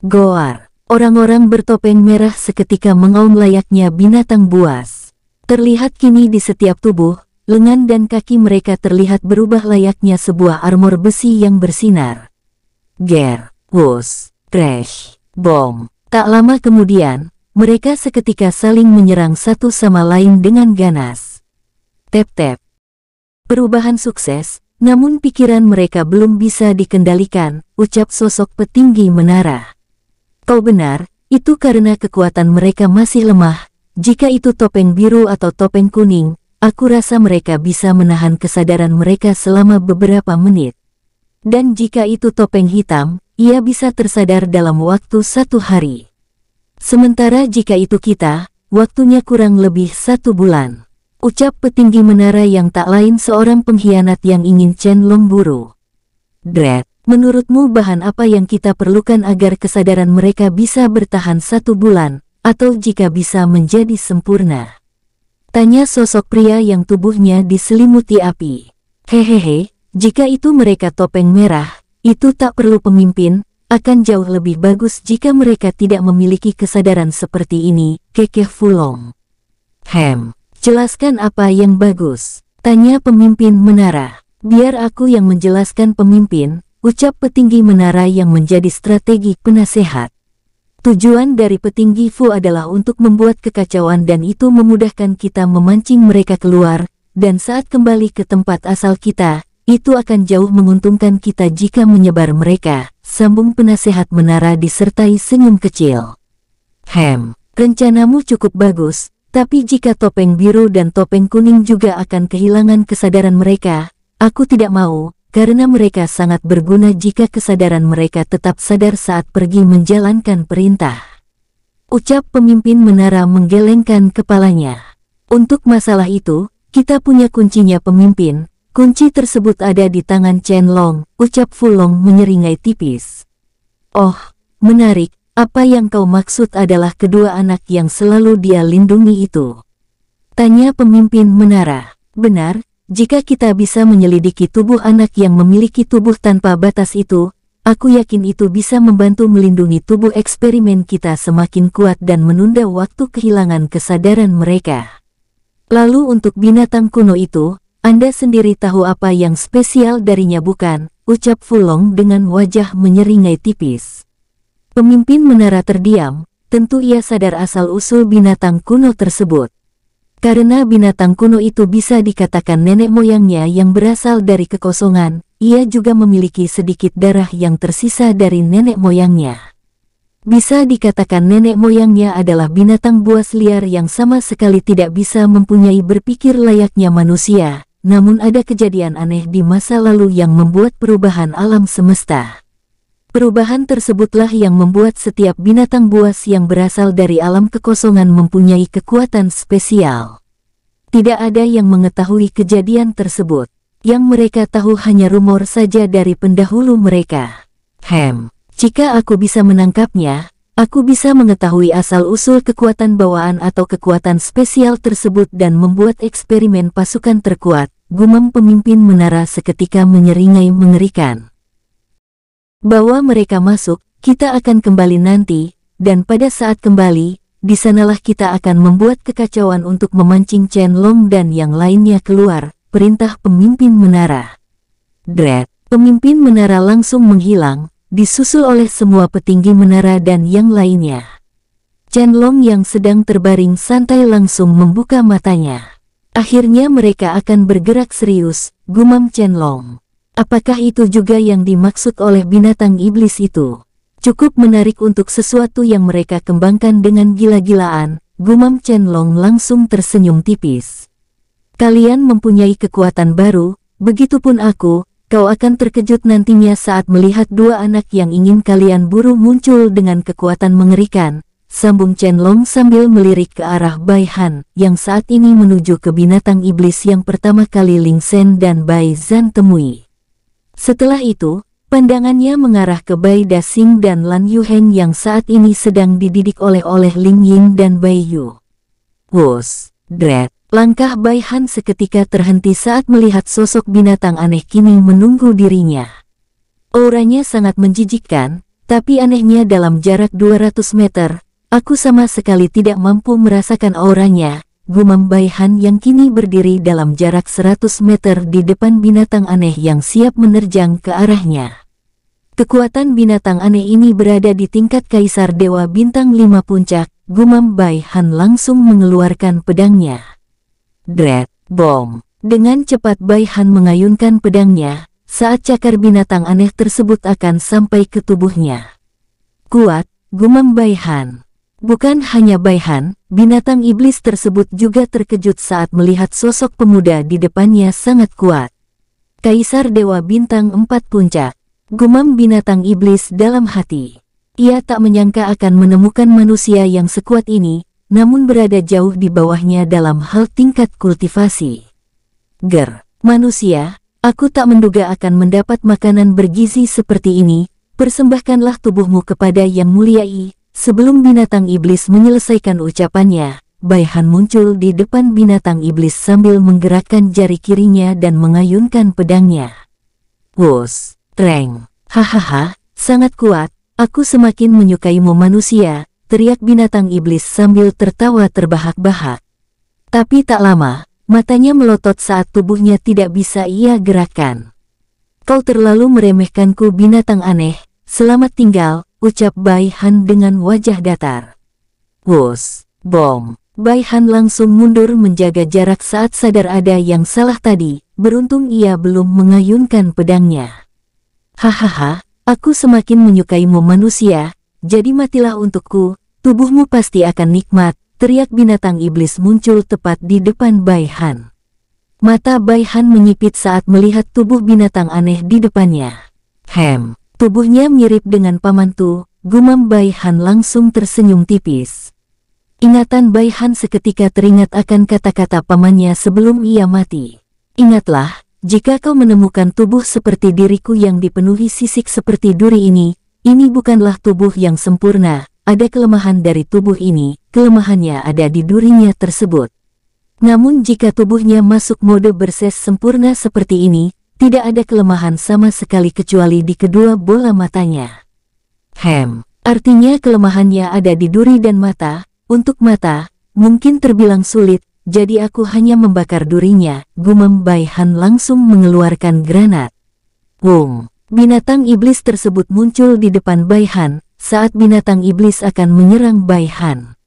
Goar. Orang-orang bertopeng merah seketika mengaum layaknya binatang buas. Terlihat kini di setiap tubuh, lengan dan kaki mereka terlihat berubah layaknya sebuah armor besi yang bersinar. Ger, Wus, Crash, Bom. Tak lama kemudian, mereka seketika saling menyerang satu sama lain dengan ganas. Tep-tep. Perubahan sukses, namun pikiran mereka belum bisa dikendalikan, ucap sosok petinggi menara. Kau benar, itu karena kekuatan mereka masih lemah. Jika itu topeng biru atau topeng kuning, aku rasa mereka bisa menahan kesadaran mereka selama beberapa menit. Dan jika itu topeng hitam, ia bisa tersadar dalam waktu satu hari. Sementara jika itu kita, waktunya kurang lebih satu bulan. Ucap petinggi menara yang tak lain seorang pengkhianat yang ingin Chen Long buru. Dread. Menurutmu bahan apa yang kita perlukan agar kesadaran mereka bisa bertahan satu bulan, atau jika bisa menjadi sempurna? Tanya sosok pria yang tubuhnya diselimuti api. Hehehe, jika itu mereka topeng merah, itu tak perlu pemimpin, akan jauh lebih bagus jika mereka tidak memiliki kesadaran seperti ini, kekeh Fulong. Hem, jelaskan apa yang bagus, tanya pemimpin menara. Biar aku yang menjelaskan pemimpin, ucap petinggi menara yang menjadi strategi penasehat. Tujuan dari petinggi Fu adalah untuk membuat kekacauan dan itu memudahkan kita memancing mereka keluar, dan saat kembali ke tempat asal kita, itu akan jauh menguntungkan kita jika menyebar mereka, sambung penasehat menara disertai senyum kecil. Hem, rencanamu cukup bagus, tapi jika topeng biru dan topeng kuning juga akan kehilangan kesadaran mereka, aku tidak mau, karena mereka sangat berguna jika kesadaran mereka tetap sadar saat pergi menjalankan perintah. Ucap pemimpin menara menggelengkan kepalanya. Untuk masalah itu, kita punya kuncinya pemimpin, kunci tersebut ada di tangan Chen Long, ucap Fulong menyeringai tipis. Oh, menarik, apa yang kau maksud adalah kedua anak yang selalu dia lindungi itu. Tanya pemimpin menara, benar, jika kita bisa menyelidiki tubuh anak yang memiliki tubuh tanpa batas itu, aku yakin itu bisa membantu melindungi tubuh eksperimen kita semakin kuat dan menunda waktu kehilangan kesadaran mereka. Lalu untuk binatang kuno itu, Anda sendiri tahu apa yang spesial darinya bukan? Ucap Fulong dengan wajah menyeringai tipis. Pemimpin menara terdiam, tentu ia sadar asal-usul binatang kuno tersebut. Karena binatang kuno itu bisa dikatakan nenek moyangnya yang berasal dari kekosongan, ia juga memiliki sedikit darah yang tersisa dari nenek moyangnya. Bisa dikatakan nenek moyangnya adalah binatang buas liar yang sama sekali tidak bisa mempunyai berpikir layaknya manusia, namun ada kejadian aneh di masa lalu yang membuat perubahan alam semesta. Perubahan tersebutlah yang membuat setiap binatang buas yang berasal dari alam kekosongan mempunyai kekuatan spesial. Tidak ada yang mengetahui kejadian tersebut. Yang mereka tahu hanya rumor saja dari pendahulu mereka. Hem, jika aku bisa menangkapnya, aku bisa mengetahui asal-usul kekuatan bawaan atau kekuatan spesial tersebut dan membuat eksperimen pasukan terkuat, gumam pemimpin menara seketika menyeringai mengerikan. Bawa mereka masuk, kita akan kembali nanti, dan pada saat kembali, disanalah kita akan membuat kekacauan untuk memancing Chen Long dan yang lainnya keluar, perintah pemimpin menara. Dread, pemimpin menara langsung menghilang, disusul oleh semua petinggi menara dan yang lainnya. Chen Long yang sedang terbaring santai langsung membuka matanya. Akhirnya mereka akan bergerak serius, gumam Chen Long. Apakah itu juga yang dimaksud oleh binatang iblis itu? Cukup menarik untuk sesuatu yang mereka kembangkan dengan gila-gilaan, gumam Chen Long langsung tersenyum tipis. Kalian mempunyai kekuatan baru, begitupun aku, kau akan terkejut nantinya saat melihat dua anak yang ingin kalian buru muncul dengan kekuatan mengerikan, sambung Chen Long sambil melirik ke arah Bai Han yang saat ini menuju ke binatang iblis yang pertama kali Ling Shen dan Bai Zan temui. Setelah itu, pandangannya mengarah ke Bai Dasing dan Lan Yuhen yang saat ini sedang dididik oleh oleh Ling Ying dan Bai Yu. Wus, dread, langkah Bai Han seketika terhenti saat melihat sosok binatang aneh kini menunggu dirinya. Auranya sangat menjijikkan, tapi anehnya dalam jarak 200 meter, aku sama sekali tidak mampu merasakan auranya, gumam Baihan yang kini berdiri dalam jarak 100 meter di depan binatang aneh yang siap menerjang ke arahnya. Kekuatan binatang aneh ini berada di tingkat Kaisar Dewa Bintang Lima Puncak, gumam Baihan langsung mengeluarkan pedangnya. Dread, bom. Dengan cepat Baihan mengayunkan pedangnya, saat cakar binatang aneh tersebut akan sampai ke tubuhnya. Kuat, gumam Baihan. Bukan hanya Baihan, binatang iblis tersebut juga terkejut saat melihat sosok pemuda di depannya sangat kuat. Kaisar Dewa Bintang Empat Puncak, gumam binatang iblis dalam hati. Ia tak menyangka akan menemukan manusia yang sekuat ini, namun berada jauh di bawahnya dalam hal tingkat kultivasi. Ger, manusia, aku tak menduga akan mendapat makanan bergizi seperti ini, persembahkanlah tubuhmu kepada yang mulia I, Sebelum binatang iblis menyelesaikan ucapannya, Bai Han muncul di depan binatang iblis sambil menggerakkan jari kirinya dan mengayunkan pedangnya. Wos, Treng, hahaha, sangat kuat, aku semakin menyukaimu manusia, teriak binatang iblis sambil tertawa terbahak-bahak. Tapi tak lama, matanya melotot saat tubuhnya tidak bisa ia gerakkan. Kau terlalu meremehkanku binatang aneh, Selamat tinggal, ucap Bai Han dengan wajah datar. Wus, bom. Bai Han langsung mundur menjaga jarak saat sadar ada yang salah tadi, beruntung ia belum mengayunkan pedangnya. Hahaha, aku semakin menyukaimu manusia, jadi matilah untukku, tubuhmu pasti akan nikmat, teriak binatang iblis muncul tepat di depan Bai Han. Mata Bai Han menyipit saat melihat tubuh binatang aneh di depannya. Hem, Tubuhnya mirip dengan pamantu, gumam Bai Han langsung tersenyum tipis. Ingatan Bai Han seketika teringat akan kata-kata pamannya sebelum ia mati. Ingatlah, jika kau menemukan tubuh seperti diriku yang dipenuhi sisik seperti duri ini, ini bukanlah tubuh yang sempurna, ada kelemahan dari tubuh ini, kelemahannya ada di durinya tersebut. Namun jika tubuhnya masuk mode berses sempurna seperti ini, tidak ada kelemahan sama sekali kecuali di kedua bola matanya. Hem, artinya kelemahannya ada di duri dan mata, untuk mata, mungkin terbilang sulit, jadi aku hanya membakar durinya, gumam Bai Han langsung mengeluarkan granat. Wong, binatang iblis tersebut muncul di depan Bai Han, saat binatang iblis akan menyerang Bai Han.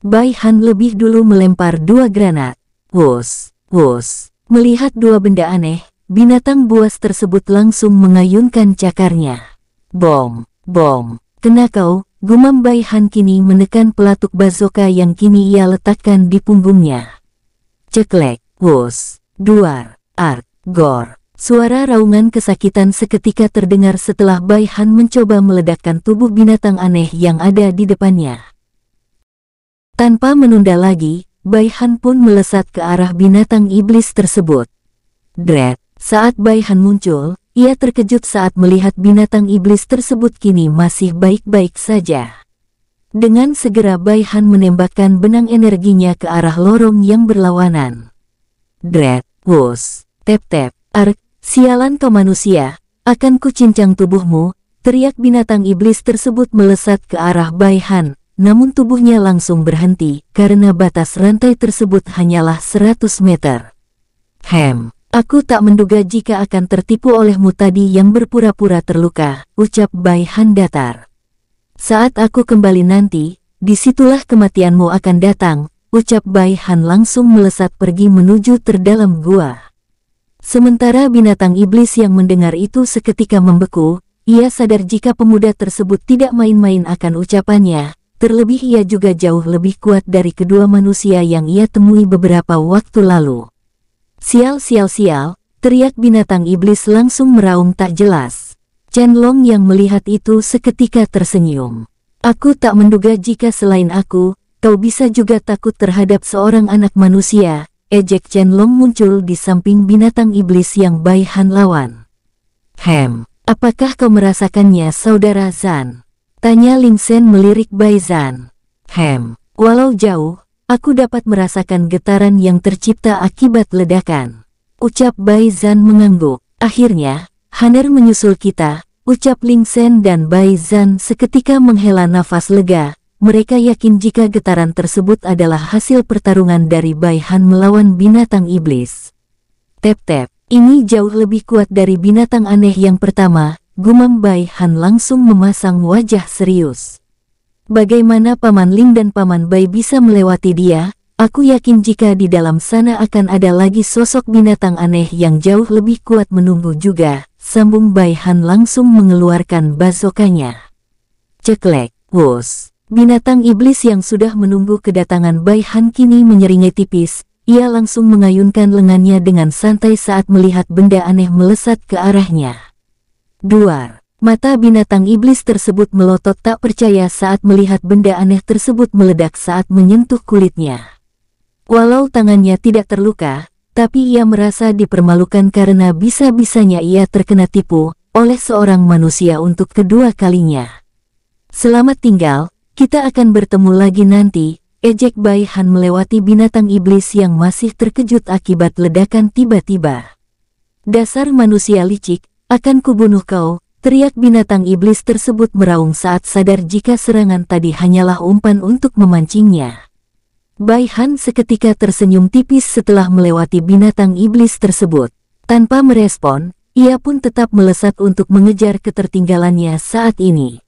Bai Han lebih dulu melempar dua granat. Wos, wos, melihat dua benda aneh, Binatang buas tersebut langsung mengayunkan cakarnya. Bom, bom, kena kau, gumam Bai Han kini menekan pelatuk bazoka yang kini ia letakkan di punggungnya. Ceklek, wos, duar, art, gor. Suara raungan kesakitan seketika terdengar setelah Bai Han mencoba meledakkan tubuh binatang aneh yang ada di depannya. Tanpa menunda lagi, Bai Han pun melesat ke arah binatang iblis tersebut. Dread. Saat Bai muncul, ia terkejut saat melihat binatang iblis tersebut kini masih baik-baik saja. Dengan segera Bai menembakkan benang energinya ke arah lorong yang berlawanan. Dread, Wos, Tep-Tep, Ark, sialan kau manusia, akan kucincang tubuhmu, teriak binatang iblis tersebut melesat ke arah Bai namun tubuhnya langsung berhenti karena batas rantai tersebut hanyalah 100 meter. Hem, Aku tak menduga jika akan tertipu olehmu tadi yang berpura-pura terluka, ucap Bai Han datar. Saat aku kembali nanti, disitulah kematianmu akan datang, ucap Bai Han langsung melesat pergi menuju terdalam gua. Sementara binatang iblis yang mendengar itu seketika membeku, ia sadar jika pemuda tersebut tidak main-main akan ucapannya, terlebih ia juga jauh lebih kuat dari kedua manusia yang ia temui beberapa waktu lalu. Sial sial sial, teriak binatang iblis langsung meraung tak jelas. Chen Long yang melihat itu seketika tersenyum. Aku tak menduga jika selain aku, kau bisa juga takut terhadap seorang anak manusia, ejek Chen Long muncul di samping binatang iblis yang Bai Han lawan. Hem, apakah kau merasakannya saudara Zan? Tanya Ling Sen melirik Bai Zan. Hem, walau jauh, Aku dapat merasakan getaran yang tercipta akibat ledakan. Ucap Bai Zan mengangguk. Akhirnya, Haner menyusul kita, ucap Ling Sen dan Bai Zan seketika menghela nafas lega. Mereka yakin jika getaran tersebut adalah hasil pertarungan dari Bai Han melawan binatang iblis. Tep-tep, ini jauh lebih kuat dari binatang aneh yang pertama, gumam Bai Han langsung memasang wajah serius. Bagaimana Paman Ling dan Paman Bai bisa melewati dia, aku yakin jika di dalam sana akan ada lagi sosok binatang aneh yang jauh lebih kuat menunggu juga. Sambung Bai Han langsung mengeluarkan bazokanya. Ceklek, wos. Binatang iblis yang sudah menunggu kedatangan Bai Han kini menyeringai tipis. Ia langsung mengayunkan lengannya dengan santai saat melihat benda aneh melesat ke arahnya. Duar, Mata binatang iblis tersebut melotot tak percaya saat melihat benda aneh tersebut meledak saat menyentuh kulitnya. Walau tangannya tidak terluka, tapi ia merasa dipermalukan karena bisa-bisanya ia terkena tipu oleh seorang manusia untuk kedua kalinya. Selamat tinggal, kita akan bertemu lagi nanti. Ejek Bai Han melewati binatang iblis yang masih terkejut akibat ledakan tiba-tiba. Dasar manusia licik, akan kubunuh kau, Teriak binatang iblis tersebut meraung saat sadar jika serangan tadi hanyalah umpan untuk memancingnya. Bai Han seketika tersenyum tipis setelah melewati binatang iblis tersebut. Tanpa merespon, ia pun tetap melesat untuk mengejar ketertinggalannya saat ini.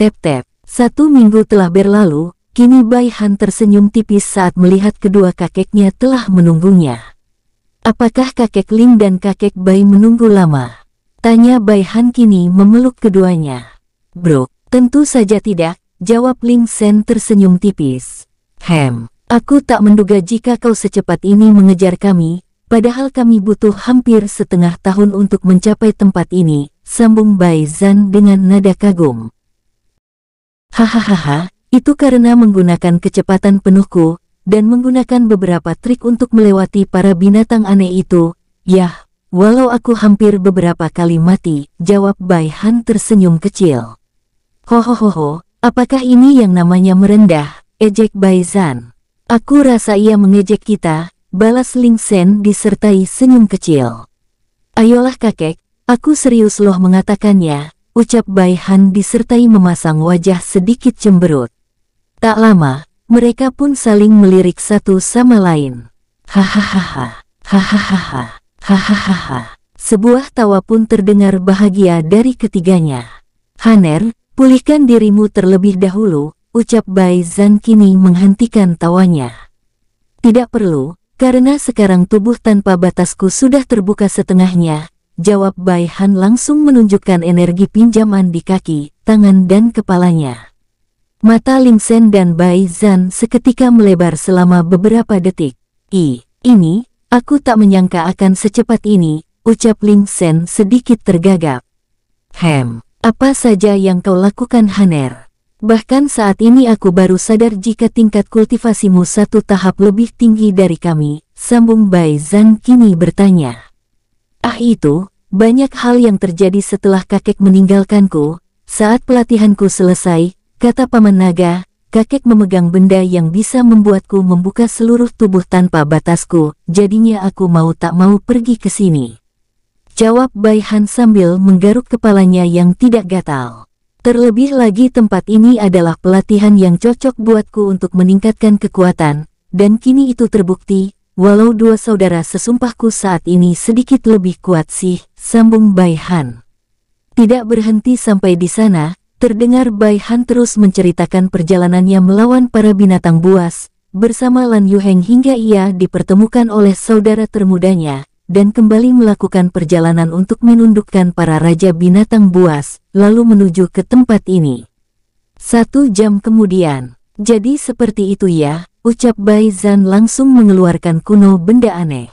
Tep-tep, satu minggu telah berlalu, kini Bai Han tersenyum tipis saat melihat kedua kakeknya telah menunggunya. Apakah kakek Ling dan kakek Bai menunggu lama? Tanya Bai Han kini memeluk keduanya. Bro, tentu saja tidak, jawab Ling Shen tersenyum tipis. Hem, aku tak menduga jika kau secepat ini mengejar kami, padahal kami butuh hampir setengah tahun untuk mencapai tempat ini, sambung Bai Zan dengan nada kagum. Hahaha, itu karena menggunakan kecepatan penuhku, dan menggunakan beberapa trik untuk melewati para binatang aneh itu, yah, Walau aku hampir beberapa kali mati, jawab Bai Han tersenyum kecil. Hohohoho, apakah ini yang namanya merendah, ejek Bai Zan. Aku rasa ia mengejek kita, balas Ling Sen disertai senyum kecil. Ayolah kakek, aku serius loh mengatakannya, ucap Bai Han disertai memasang wajah sedikit cemberut. Tak lama, mereka pun saling melirik satu sama lain. Hahaha, hahaha. Hahaha. Sebuah tawa pun terdengar bahagia dari ketiganya. Haner, pulihkan dirimu terlebih dahulu, ucap Bai Zan kini menghentikan tawanya. Tidak perlu, karena sekarang tubuh tanpa batasku sudah terbuka setengahnya, jawab Bai Han langsung menunjukkan energi pinjaman di kaki, tangan dan kepalanya. Mata Ling Sen dan Bai Zan seketika melebar selama beberapa detik. I, ini, Aku tak menyangka akan secepat ini, ucap Ling Shen sedikit tergagap. Hem, apa saja yang kau lakukan Haner? Bahkan saat ini aku baru sadar jika tingkat kultivasimu satu tahap lebih tinggi dari kami, sambung Bai Zhang kini bertanya. Ah itu, banyak hal yang terjadi setelah kakek meninggalkanku, saat pelatihanku selesai, kata Paman Naga, kakek memegang benda yang bisa membuatku membuka seluruh tubuh tanpa batasku, jadinya aku mau tak mau pergi ke sini. Jawab Bai Han sambil menggaruk kepalanya yang tidak gatal. Terlebih lagi tempat ini adalah pelatihan yang cocok buatku untuk meningkatkan kekuatan, dan kini itu terbukti, walau dua saudara sesumpahku saat ini sedikit lebih kuat sih, sambung Bai Han. Tidak berhenti sampai di sana, Terdengar Bai Han terus menceritakan perjalanannya melawan para binatang buas, bersama Lan Heng hingga ia dipertemukan oleh saudara termudanya, dan kembali melakukan perjalanan untuk menundukkan para raja binatang buas, lalu menuju ke tempat ini. Satu jam kemudian, jadi seperti itu ya, ucap Bai Zan langsung mengeluarkan kuno benda aneh.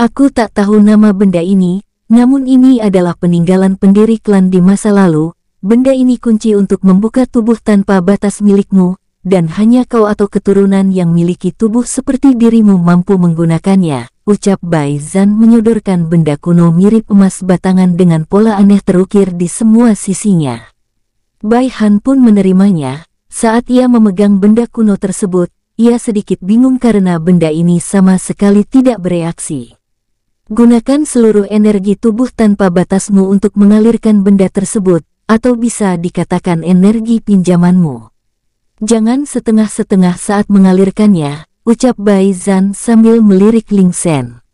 Aku tak tahu nama benda ini, namun ini adalah peninggalan pendiri klan di masa lalu, Benda ini kunci untuk membuka tubuh tanpa batas milikmu, dan hanya kau atau keturunan yang miliki tubuh seperti dirimu mampu menggunakannya. Ucap Bai Zan menyodorkan benda kuno mirip emas batangan dengan pola aneh terukir di semua sisinya. Bai Han pun menerimanya. Saat ia memegang benda kuno tersebut, ia sedikit bingung karena benda ini sama sekali tidak bereaksi. Gunakan seluruh energi tubuh tanpa batasmu untuk mengalirkan benda tersebut, atau bisa dikatakan energi pinjamanmu. Jangan setengah-setengah saat mengalirkannya, ucap Bai Zan sambil melirik Ling Shen.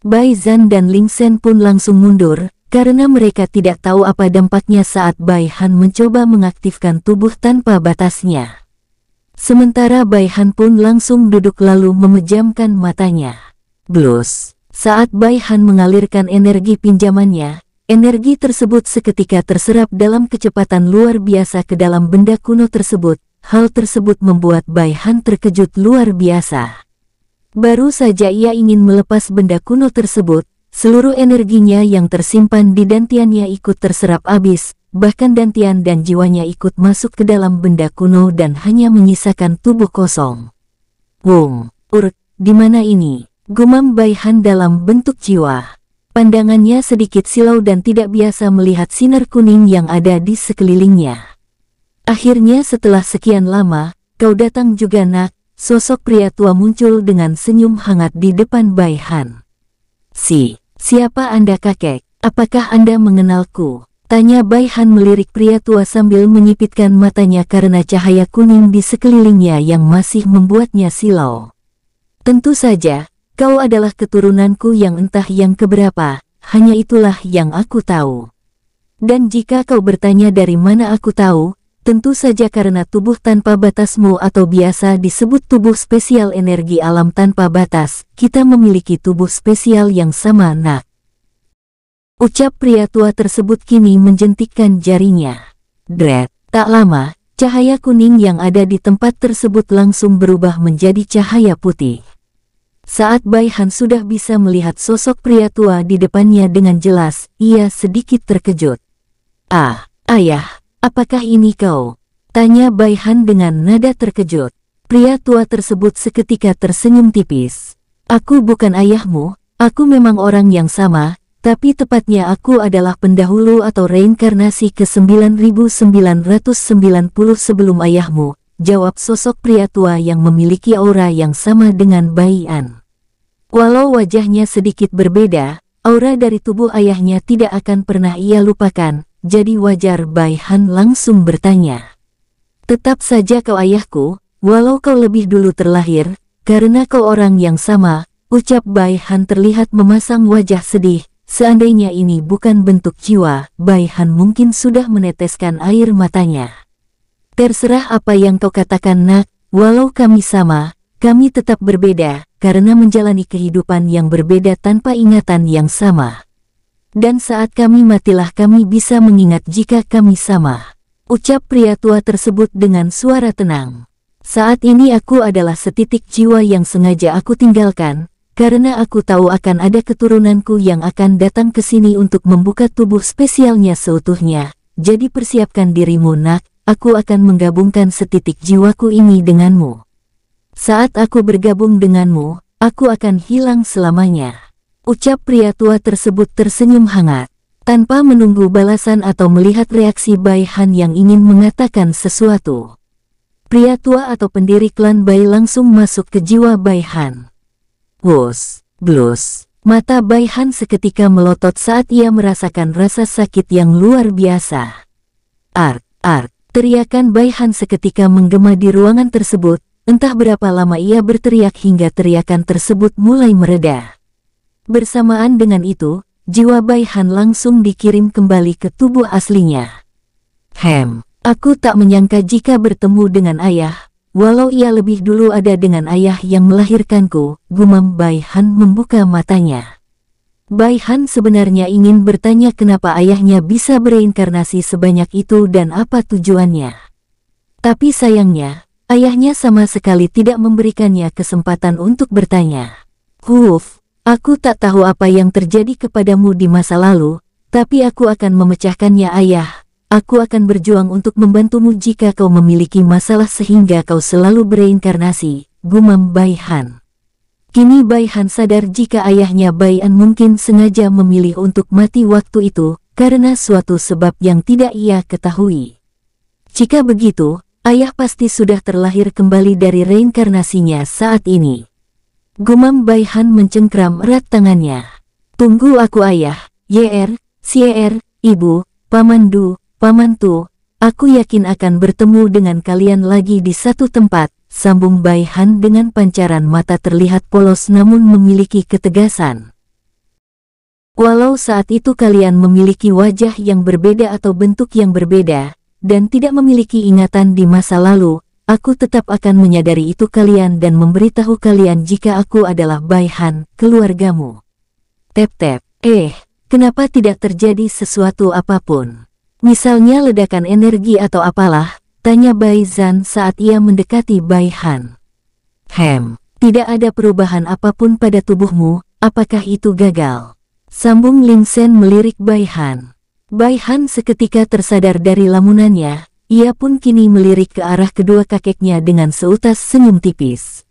Bai Zan dan Ling Shen pun langsung mundur, karena mereka tidak tahu apa dampaknya saat Bai Han mencoba mengaktifkan tubuh tanpa batasnya. Sementara Bai Han pun langsung duduk lalu memejamkan matanya. Blus, saat Bai Han mengalirkan energi pinjamannya, Energi tersebut seketika terserap dalam kecepatan luar biasa ke dalam benda kuno tersebut. Hal tersebut membuat Bai Han terkejut luar biasa. Baru saja ia ingin melepas benda kuno tersebut, seluruh energinya yang tersimpan di dantiannya ikut terserap habis, bahkan dantian dan jiwanya ikut masuk ke dalam benda kuno dan hanya menyisakan tubuh kosong. Wong, urk, di mana ini? Gumam Bai Han dalam bentuk jiwa. Pandangannya sedikit silau dan tidak biasa melihat sinar kuning yang ada di sekelilingnya. Akhirnya setelah sekian lama, kau datang juga nak, sosok pria tua muncul dengan senyum hangat di depan Bai Han. Si, siapa anda kakek? Apakah anda mengenalku? Tanya Bai Han melirik pria tua sambil menyipitkan matanya karena cahaya kuning di sekelilingnya yang masih membuatnya silau. Tentu saja, Kau adalah keturunanku yang entah yang keberapa, hanya itulah yang aku tahu. Dan jika kau bertanya dari mana aku tahu, tentu saja karena tubuh tanpa batasmu atau biasa disebut tubuh spesial energi alam tanpa batas, kita memiliki tubuh spesial yang sama nak. Ucap pria tua tersebut kini menjentikkan jarinya. Dread. tak lama, cahaya kuning yang ada di tempat tersebut langsung berubah menjadi cahaya putih. Saat Bai Han sudah bisa melihat sosok pria tua di depannya dengan jelas, ia sedikit terkejut. Ah, ayah, apakah ini kau? Tanya Bai Han dengan nada terkejut. Pria tua tersebut seketika tersenyum tipis. Aku bukan ayahmu, aku memang orang yang sama, tapi tepatnya aku adalah pendahulu atau reinkarnasi ke-9990 sebelum ayahmu, jawab sosok pria tua yang memiliki aura yang sama dengan Bai An. Walau wajahnya sedikit berbeda, aura dari tubuh ayahnya tidak akan pernah ia lupakan, jadi wajar Bai Han langsung bertanya. Tetap saja kau ayahku, walau kau lebih dulu terlahir, karena kau orang yang sama, ucap Bai Han terlihat memasang wajah sedih, Seandainya ini bukan bentuk jiwa, Bai Han mungkin sudah meneteskan air matanya. Terserah apa yang kau katakan nak, walau kami sama, kami tetap berbeda, karena menjalani kehidupan yang berbeda tanpa ingatan yang sama. Dan saat kami matilah kami bisa mengingat jika kami sama. Ucap pria tua tersebut dengan suara tenang. Saat ini aku adalah setitik jiwa yang sengaja aku tinggalkan, karena aku tahu akan ada keturunanku yang akan datang ke sini untuk membuka tubuh spesialnya seutuhnya. Jadi persiapkan dirimu nak, aku akan menggabungkan setitik jiwaku ini denganmu. Saat aku bergabung denganmu, aku akan hilang selamanya. Ucap pria tua tersebut tersenyum hangat, tanpa menunggu balasan atau melihat reaksi Bai Han yang ingin mengatakan sesuatu. Pria tua atau pendiri klan Bai langsung masuk ke jiwa Bai Han. Wos, blus, mata Bai Han seketika melotot saat ia merasakan rasa sakit yang luar biasa. Art, art, Teriakan Bai Han seketika menggema di ruangan tersebut, entah berapa lama ia berteriak hingga teriakan tersebut mulai mereda. Bersamaan dengan itu, jiwa Bai Han langsung dikirim kembali ke tubuh aslinya. Hem, aku tak menyangka jika bertemu dengan ayah, walau ia lebih dulu ada dengan ayah yang melahirkanku, gumam Bai Han membuka matanya. Bai Han sebenarnya ingin bertanya kenapa ayahnya bisa bereinkarnasi sebanyak itu dan apa tujuannya. Tapi sayangnya, ayahnya sama sekali tidak memberikannya kesempatan untuk bertanya. Huuf, aku tak tahu apa yang terjadi kepadamu di masa lalu, tapi aku akan memecahkannya ayah. Aku akan berjuang untuk membantumu jika kau memiliki masalah sehingga kau selalu bereinkarnasi, gumam Bai Han. Kini Bai Han sadar jika ayahnya Bai An mungkin sengaja memilih untuk mati waktu itu, karena suatu sebab yang tidak ia ketahui. Jika begitu, ayah pasti sudah terlahir kembali dari reinkarnasinya saat ini. Gumam Bai Han mencengkram erat tangannya. Tunggu aku ayah, YR, CR, Ibu, paman Pamantu, aku yakin akan bertemu dengan kalian lagi di satu tempat, sambung Bai dengan pancaran mata terlihat polos namun memiliki ketegasan. Walau saat itu kalian memiliki wajah yang berbeda atau bentuk yang berbeda, dan tidak memiliki ingatan di masa lalu, aku tetap akan menyadari itu kalian dan memberitahu kalian jika aku adalah Bai keluargamu. Tep-tep, eh, kenapa tidak terjadi sesuatu apapun? Misalnya ledakan energi atau apalah, Tanya Bai Zan saat ia mendekati Bai Han. Hem, tidak ada perubahan apapun pada tubuhmu, apakah itu gagal? Sambung Ling Sen melirik Bai Han. Bai Han seketika tersadar dari lamunannya, ia pun kini melirik ke arah kedua kakeknya dengan seutas senyum tipis.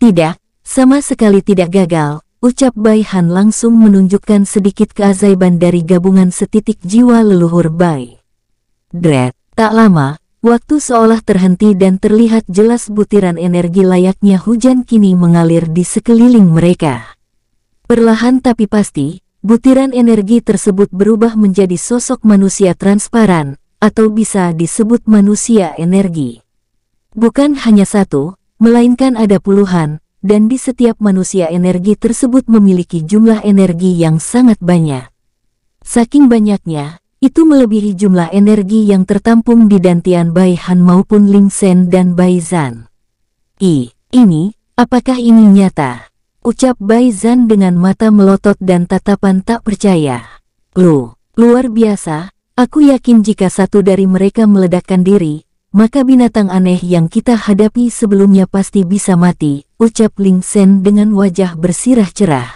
Tidak, sama sekali tidak gagal, ucap Bai Han langsung menunjukkan sedikit keazaiban dari gabungan setitik jiwa leluhur Bai. Dread, tak lama, Waktu seolah terhenti dan terlihat jelas butiran energi layaknya hujan kini mengalir di sekeliling mereka. Perlahan tapi pasti, butiran energi tersebut berubah menjadi sosok manusia transparan, atau bisa disebut manusia energi. Bukan hanya satu, melainkan ada puluhan, dan di setiap manusia energi tersebut memiliki jumlah energi yang sangat banyak. Saking banyaknya, itu melebihi jumlah energi yang tertampung di dantian Bai Han maupun Ling Shen dan Bai Zan. I, ini, apakah ini nyata? Ucap Bai Zan dengan mata melotot dan tatapan tak percaya. Lu, luar biasa, aku yakin jika satu dari mereka meledakkan diri, maka binatang aneh yang kita hadapi sebelumnya pasti bisa mati, ucap Ling Shen dengan wajah bersirah cerah.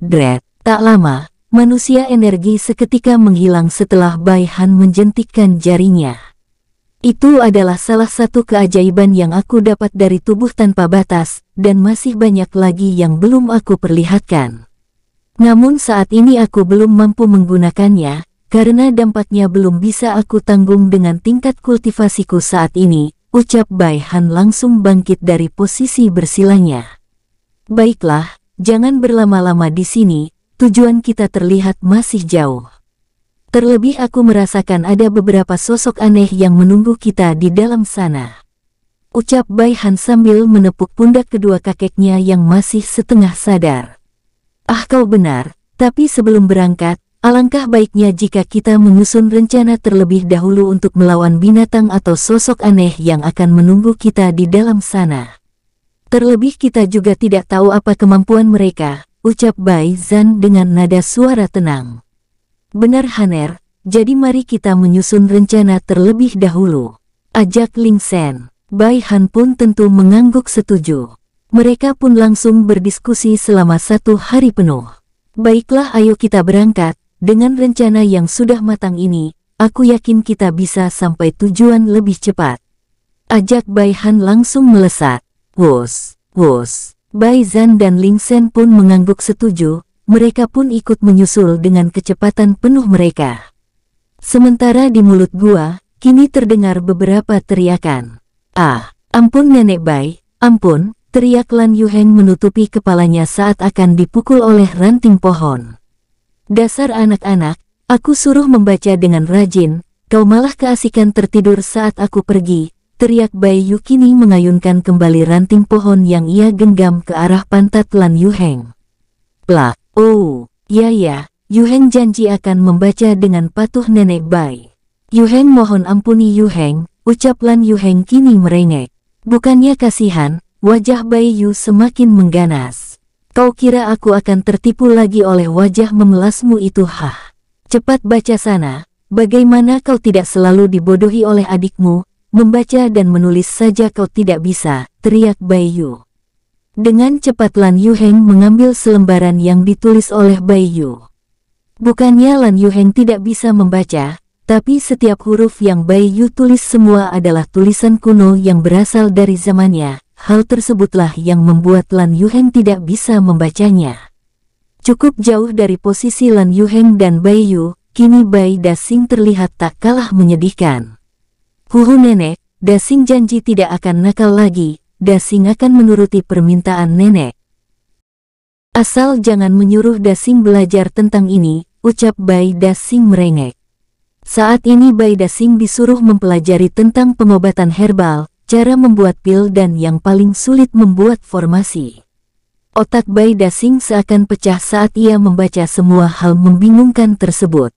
Dread, tak lama, Manusia energi seketika menghilang setelah Bai Han menjentikkan jarinya. Itu adalah salah satu keajaiban yang aku dapat dari tubuh tanpa batas, dan masih banyak lagi yang belum aku perlihatkan. Namun saat ini aku belum mampu menggunakannya, karena dampaknya belum bisa aku tanggung dengan tingkat kultivasiku saat ini, ucap Bai Han langsung bangkit dari posisi bersilanya. Baiklah, jangan berlama-lama di sini, tujuan kita terlihat masih jauh. Terlebih aku merasakan ada beberapa sosok aneh yang menunggu kita di dalam sana. Ucap Bai Han sambil menepuk pundak kedua kakeknya yang masih setengah sadar. Ah kau benar, tapi sebelum berangkat, alangkah baiknya jika kita menyusun rencana terlebih dahulu untuk melawan binatang atau sosok aneh yang akan menunggu kita di dalam sana. Terlebih kita juga tidak tahu apa kemampuan mereka, ucap Bai Zan dengan nada suara tenang. Benar Haner, jadi mari kita menyusun rencana terlebih dahulu. Ajak Ling Sen. Bai Han pun tentu mengangguk setuju. Mereka pun langsung berdiskusi selama satu hari penuh. Baiklah ayo kita berangkat, dengan rencana yang sudah matang ini, aku yakin kita bisa sampai tujuan lebih cepat. Ajak Bai Han langsung melesat. Wos, wos. Bai Zan dan Ling Sen pun mengangguk setuju, mereka pun ikut menyusul dengan kecepatan penuh mereka. Sementara di mulut gua, kini terdengar beberapa teriakan. Ah, ampun nenek Bai, ampun, teriak Lan Yuheng menutupi kepalanya saat akan dipukul oleh ranting pohon. Dasar anak-anak, aku suruh membaca dengan rajin, kau malah keasikan tertidur saat aku pergi, Teriak Bai Yu kini mengayunkan kembali ranting pohon yang ia genggam ke arah pantat Lan Heng. Plak, oh, ya ya, Heng janji akan membaca dengan patuh nenek Bai. Heng mohon ampuni Yu Heng, ucap Lan Heng kini merengek. Bukannya kasihan, wajah Bai Yu semakin mengganas. Kau kira aku akan tertipu lagi oleh wajah memelasmu itu hah? Cepat baca sana, bagaimana kau tidak selalu dibodohi oleh adikmu, Membaca dan menulis saja kau tidak bisa, teriak Bai Yu. Dengan cepat Lan Yu Yuheng mengambil selembaran yang ditulis oleh Bai Yu. Bukannya Lan Yu Yuheng tidak bisa membaca, tapi setiap huruf yang Bai Yu tulis semua adalah tulisan kuno yang berasal dari zamannya. Hal tersebutlah yang membuat Lan Yu Yuheng tidak bisa membacanya. Cukup jauh dari posisi Lan Yu Yuheng dan Bai Yu, kini Bai Dasing terlihat tak kalah menyedihkan. Huru nenek, Dasing janji tidak akan nakal lagi, Dasing akan menuruti permintaan nenek. Asal jangan menyuruh Dasing belajar tentang ini, ucap Bai Dasing merengek. Saat ini Bai Dasing disuruh mempelajari tentang pengobatan herbal, cara membuat pil dan yang paling sulit membuat formasi. Otak Bai Dasing seakan pecah saat ia membaca semua hal membingungkan tersebut.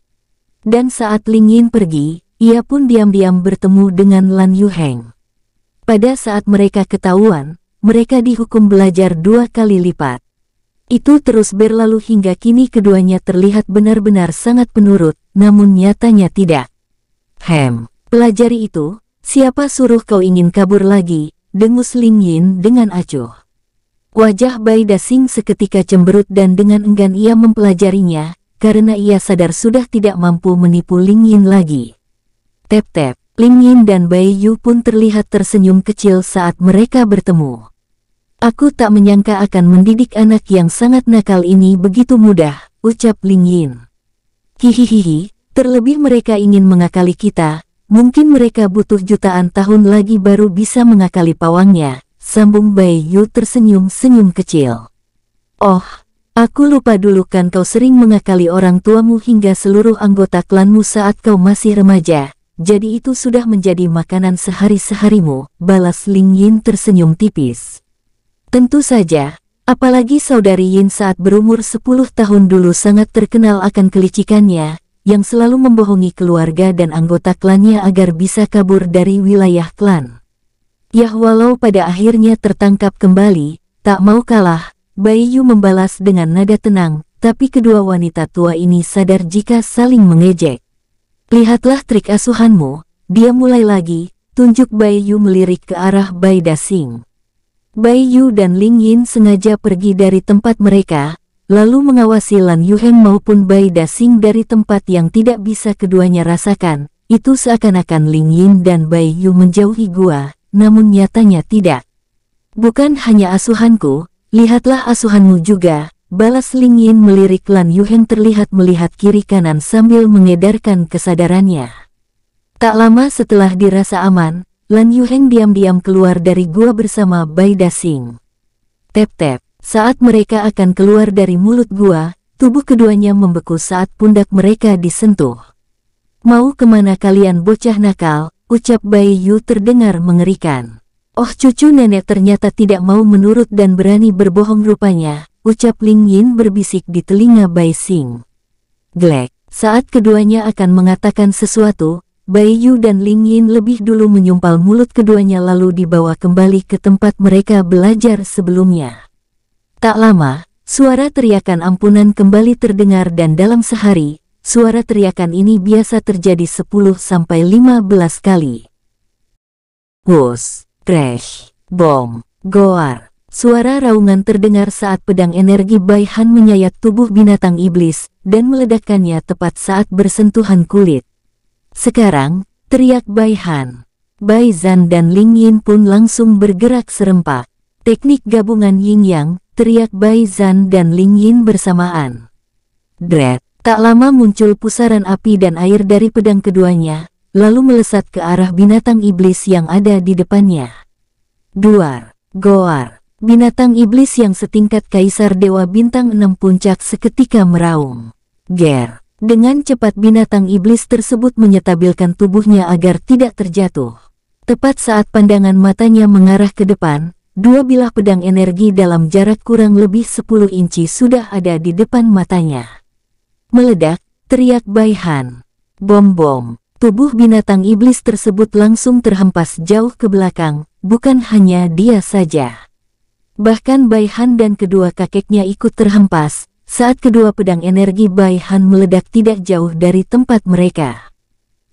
Dan saat Lingin pergi, ia pun diam-diam bertemu dengan Lan Yu Heng. Pada saat mereka ketahuan, mereka dihukum belajar dua kali lipat. Itu terus berlalu hingga kini keduanya terlihat benar-benar sangat penurut, namun nyatanya tidak. Hem, pelajari itu, siapa suruh kau ingin kabur lagi, dengus Ling Yin dengan acuh. Wajah Bai Dasing seketika cemberut dan dengan enggan ia mempelajarinya, karena ia sadar sudah tidak mampu menipu Ling Yin lagi. Tep-tep, Ling Yin dan Bai Yu pun terlihat tersenyum kecil saat mereka bertemu. Aku tak menyangka akan mendidik anak yang sangat nakal ini begitu mudah, ucap Ling Yin. Hihihihi, terlebih mereka ingin mengakali kita, mungkin mereka butuh jutaan tahun lagi baru bisa mengakali pawangnya, sambung Bai Yu tersenyum-senyum kecil. Oh, Aku lupa dulu kan kau sering mengakali orang tuamu hingga seluruh anggota klanmu saat kau masih remaja. Jadi itu sudah menjadi makanan sehari-seharimu, balas Ling Yin tersenyum tipis. Tentu saja, apalagi saudari Yin saat berumur 10 tahun dulu sangat terkenal akan kelicikannya, yang selalu membohongi keluarga dan anggota klannya agar bisa kabur dari wilayah klan. Yah walau pada akhirnya tertangkap kembali, tak mau kalah, Bai Yu membalas dengan nada tenang, tapi kedua wanita tua ini sadar jika saling mengejek. Lihatlah trik asuhanmu, dia mulai lagi, tunjuk Bai Yu melirik ke arah Bai Dasing. Bai Yu dan Ling Yin sengaja pergi dari tempat mereka, lalu mengawasi Lan Yuheng maupun Bai Dasing dari tempat yang tidak bisa keduanya rasakan. Itu seakan-akan Ling Yin dan Bai Yu menjauhi gua, namun nyatanya tidak. Bukan hanya asuhanku, lihatlah asuhanmu juga, Balas Ling Yin melirik Lan Yuhen terlihat melihat kiri kanan sambil mengedarkan kesadarannya. Tak lama setelah dirasa aman, Lan Yuhen diam-diam keluar dari gua bersama Bai Dasing. Tep-tep, saat mereka akan keluar dari mulut gua, tubuh keduanya membeku saat pundak mereka disentuh. Mau kemana kalian bocah nakal, ucap Bai Yu terdengar mengerikan. Oh cucu nenek ternyata tidak mau menurut dan berani berbohong rupanya, ucap Ling Yin berbisik di telinga Bai Xing. Glek, saat keduanya akan mengatakan sesuatu, Bai Yu dan Ling Yin lebih dulu menyumpal mulut keduanya lalu dibawa kembali ke tempat mereka belajar sebelumnya. Tak lama, suara teriakan ampunan kembali terdengar dan dalam sehari, suara teriakan ini biasa terjadi 10-15 kali. Wus, crash, bom, goar. Suara raungan terdengar saat pedang energi Bai Han menyayat tubuh binatang iblis dan meledakkannya tepat saat bersentuhan kulit. Sekarang, teriak Bai Han. Bai Zan dan Ling Yin pun langsung bergerak serempak. Teknik gabungan Ying Yang, teriak Bai Zan dan Ling Yin bersamaan. Dread, tak lama muncul pusaran api dan air dari pedang keduanya, lalu melesat ke arah binatang iblis yang ada di depannya. Duar, goar, Binatang iblis yang setingkat kaisar dewa bintang enam puncak seketika meraung. Ger, dengan cepat binatang iblis tersebut menyetabilkan tubuhnya agar tidak terjatuh. Tepat saat pandangan matanya mengarah ke depan, dua bilah pedang energi dalam jarak kurang lebih 10 inci sudah ada di depan matanya. Meledak, teriak Baihan. Bom-bom, tubuh binatang iblis tersebut langsung terhempas jauh ke belakang, bukan hanya dia saja. Bahkan Bai Han dan kedua kakeknya ikut terhempas saat kedua pedang energi Bai Han meledak tidak jauh dari tempat mereka.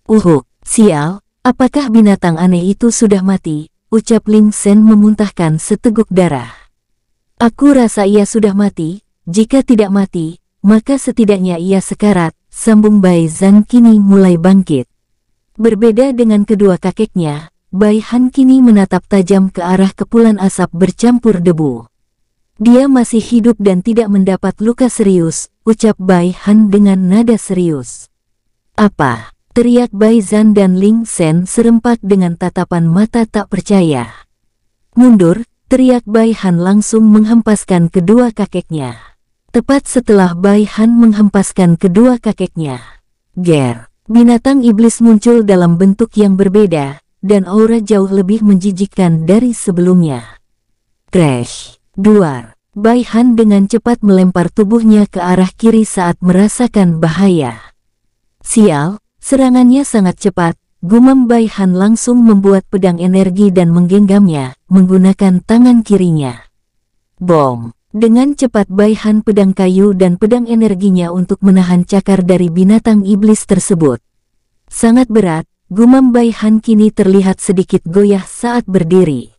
Uhuk, sial, apakah binatang aneh itu sudah mati? Ucap Ling Shen memuntahkan seteguk darah. Aku rasa ia sudah mati, jika tidak mati, maka setidaknya ia sekarat, sambung Bai Zhang kini mulai bangkit. Berbeda dengan kedua kakeknya, Bai Han kini menatap tajam ke arah kepulan asap bercampur debu. Dia masih hidup dan tidak mendapat luka serius, ucap Bai Han dengan nada serius. Apa? Teriak Bai Zan dan Ling Shen serempak dengan tatapan mata tak percaya. Mundur, teriak Bai Han langsung menghempaskan kedua kakeknya. Tepat setelah Bai Han menghempaskan kedua kakeknya. Ger, binatang iblis muncul dalam bentuk yang berbeda, dan aura jauh lebih menjijikkan dari sebelumnya. Crash! Duar! Bai Han dengan cepat melempar tubuhnya ke arah kiri saat merasakan bahaya. Sial, serangannya sangat cepat. Gumam Bai Han langsung membuat pedang energi dan menggenggamnya menggunakan tangan kirinya. Bom! Dengan cepat Bai Han pedang kayu dan pedang energinya untuk menahan cakar dari binatang iblis tersebut. Sangat berat, Gumam Bai Han kini terlihat sedikit goyah saat berdiri.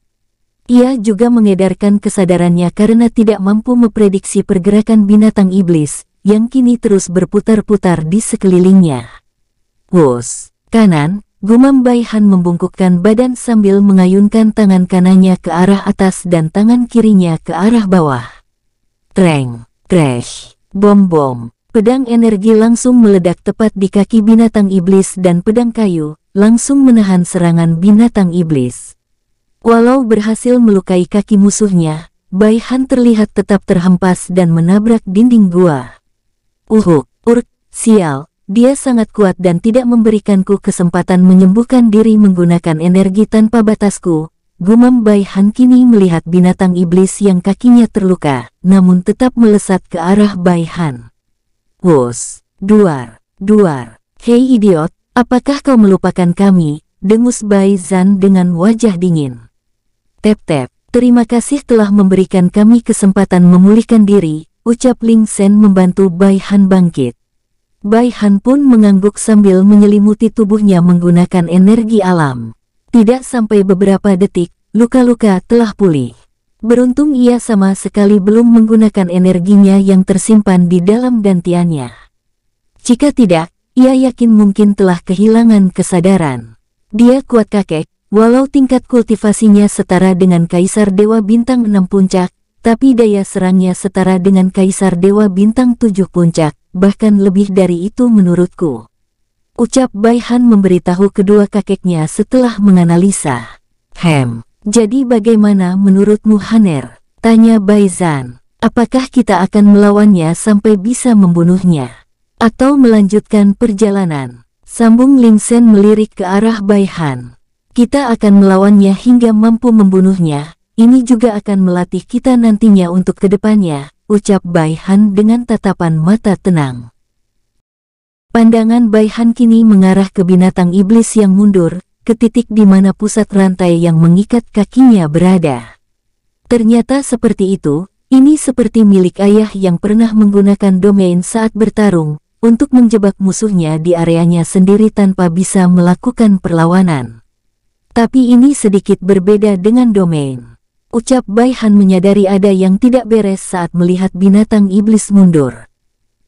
Ia juga mengedarkan kesadarannya karena tidak mampu memprediksi pergerakan binatang iblis yang kini terus berputar-putar di sekelilingnya. Wus, kanan, Gumam Bai Han membungkukkan badan sambil mengayunkan tangan kanannya ke arah atas dan tangan kirinya ke arah bawah. Treng, crash, bom-bom, Pedang energi langsung meledak tepat di kaki binatang iblis dan pedang kayu, langsung menahan serangan binatang iblis. Walau berhasil melukai kaki musuhnya, Bai Han terlihat tetap terhempas dan menabrak dinding gua. Uhuk, urk, sial, dia sangat kuat dan tidak memberikanku kesempatan menyembuhkan diri menggunakan energi tanpa batasku. Gumam Bai Han kini melihat binatang iblis yang kakinya terluka, namun tetap melesat ke arah Bai Han bos, duar, duar, hei idiot, apakah kau melupakan kami, dengus Bai Zan dengan wajah dingin. Tep-tep, terima kasih telah memberikan kami kesempatan memulihkan diri, ucap Ling Shen membantu Bai Han bangkit. Bai Han pun mengangguk sambil menyelimuti tubuhnya menggunakan energi alam. Tidak sampai beberapa detik, luka-luka telah pulih. Beruntung ia sama sekali belum menggunakan energinya yang tersimpan di dalam gantiannya. Jika tidak, ia yakin mungkin telah kehilangan kesadaran. Dia kuat kakek, walau tingkat kultivasinya setara dengan Kaisar Dewa Bintang 6 Puncak, tapi daya serangnya setara dengan Kaisar Dewa Bintang 7 Puncak, bahkan lebih dari itu menurutku. Ucap Baihan memberitahu kedua kakeknya setelah menganalisa. Hem, jadi bagaimana menurutmu Haner? Tanya Baizan. Apakah kita akan melawannya sampai bisa membunuhnya? Atau melanjutkan perjalanan? Sambung Lingsen melirik ke arah Baihan. Kita akan melawannya hingga mampu membunuhnya. Ini juga akan melatih kita nantinya untuk kedepannya, ucap Baihan dengan tatapan mata tenang. Pandangan Baihan kini mengarah ke binatang iblis yang mundur, ke titik di mana pusat rantai yang mengikat kakinya berada. Ternyata seperti itu, ini seperti milik ayah yang pernah menggunakan domain saat bertarung, untuk menjebak musuhnya di areanya sendiri tanpa bisa melakukan perlawanan. Tapi ini sedikit berbeda dengan domain. Ucap Baihan menyadari ada yang tidak beres saat melihat binatang iblis mundur.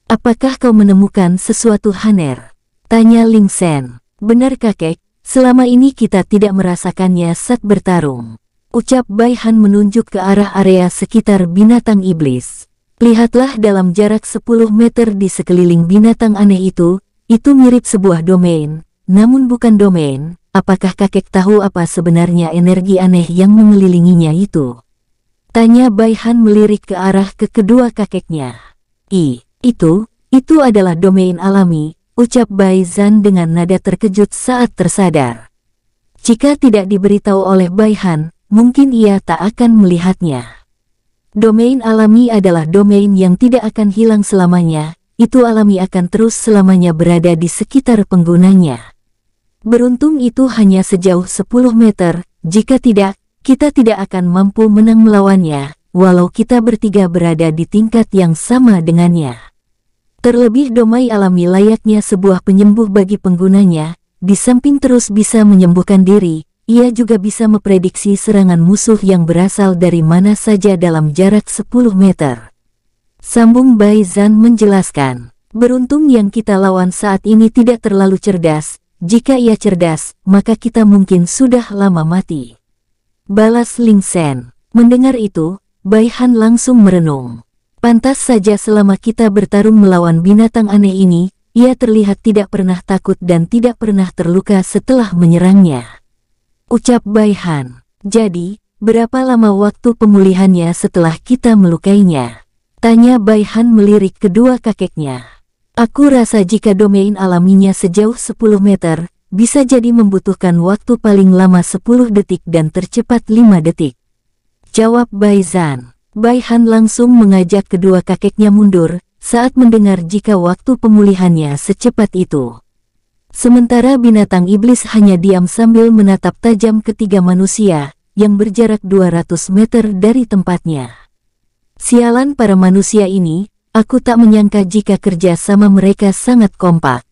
Apakah kau menemukan sesuatu Haner? Tanya Ling Sen. Benar kakek, Selama ini kita tidak merasakannya saat bertarung. Ucap Bai Han menunjuk ke arah area sekitar binatang iblis. Lihatlah dalam jarak 10 meter di sekeliling binatang aneh itu, itu mirip sebuah domain, namun bukan domain. Apakah kakek tahu apa sebenarnya energi aneh yang mengelilinginya itu? Tanya Bai Han melirik ke arah ke kedua kakeknya. I, itu, itu adalah domain alami, ucap Baizan dengan nada terkejut saat tersadar. Jika tidak diberitahu oleh Baihan, mungkin ia tak akan melihatnya. Domain alami adalah domain yang tidak akan hilang selamanya, itu alami akan terus selamanya berada di sekitar penggunanya. Beruntung itu hanya sejauh 10 meter, jika tidak, kita tidak akan mampu menang melawannya, walau kita bertiga berada di tingkat yang sama dengannya. Terlebih domai alami layaknya sebuah penyembuh bagi penggunanya, di samping terus bisa menyembuhkan diri, ia juga bisa memprediksi serangan musuh yang berasal dari mana saja dalam jarak 10 meter. Sambung Bai Zan menjelaskan, beruntung yang kita lawan saat ini tidak terlalu cerdas, jika ia cerdas, maka kita mungkin sudah lama mati. Balas Ling Sen, mendengar itu, Bai Han langsung merenung. Pantas saja selama kita bertarung melawan binatang aneh ini, ia terlihat tidak pernah takut dan tidak pernah terluka setelah menyerangnya. Ucap Baihan. Jadi, berapa lama waktu pemulihannya setelah kita melukainya? Tanya Baihan melirik kedua kakeknya. Aku rasa jika domain alaminya sejauh 10 meter, bisa jadi membutuhkan waktu paling lama 10 detik dan tercepat 5 detik. Jawab Baizan. Bai Han langsung mengajak kedua kakeknya mundur saat mendengar jika waktu pemulihannya secepat itu. Sementara binatang iblis hanya diam sambil menatap tajam ketiga manusia yang berjarak 200 meter dari tempatnya. Sialan para manusia ini, aku tak menyangka jika kerja sama mereka sangat kompak.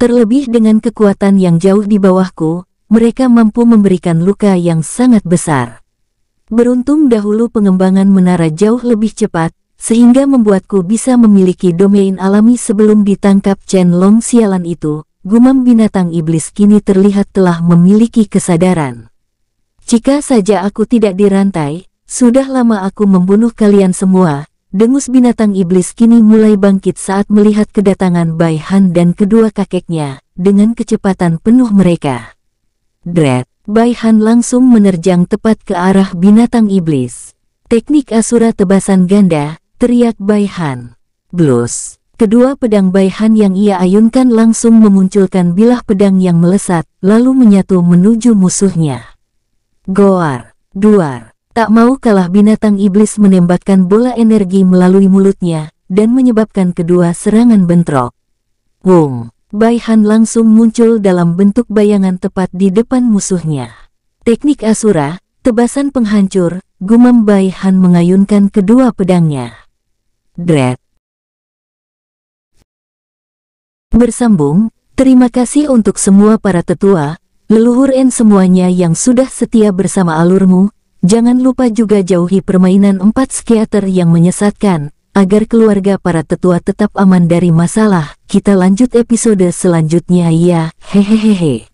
Terlebih dengan kekuatan yang jauh di bawahku, mereka mampu memberikan luka yang sangat besar. Beruntung dahulu pengembangan menara jauh lebih cepat, sehingga membuatku bisa memiliki domain alami sebelum ditangkap Chen Long sialan itu. Gumam binatang iblis kini terlihat telah memiliki kesadaran. Jika saja aku tidak dirantai, sudah lama aku membunuh kalian semua. Dengus binatang iblis kini mulai bangkit saat melihat kedatangan Bai Han dan kedua kakeknya dengan kecepatan penuh mereka. Dread. Bai Han langsung menerjang tepat ke arah binatang iblis. Teknik Asura tebasan ganda, teriak Bai Han. Blus. Kedua pedang Bai Han yang ia ayunkan langsung memunculkan bilah pedang yang melesat, lalu menyatu menuju musuhnya. Goar, duar, tak mau kalah binatang iblis menembakkan bola energi melalui mulutnya, dan menyebabkan kedua serangan bentrok. Wung, Bai Han langsung muncul dalam bentuk bayangan tepat di depan musuhnya. Teknik Asura, tebasan penghancur, gumam Bai Han mengayunkan kedua pedangnya. Dread. Bersambung, terima kasih untuk semua para tetua, leluhur en semuanya yang sudah setia bersama alurmu, jangan lupa juga jauhi permainan empat skiater yang menyesatkan, agar keluarga para tetua tetap aman dari masalah. Kita lanjut episode selanjutnya ya, hehehehe.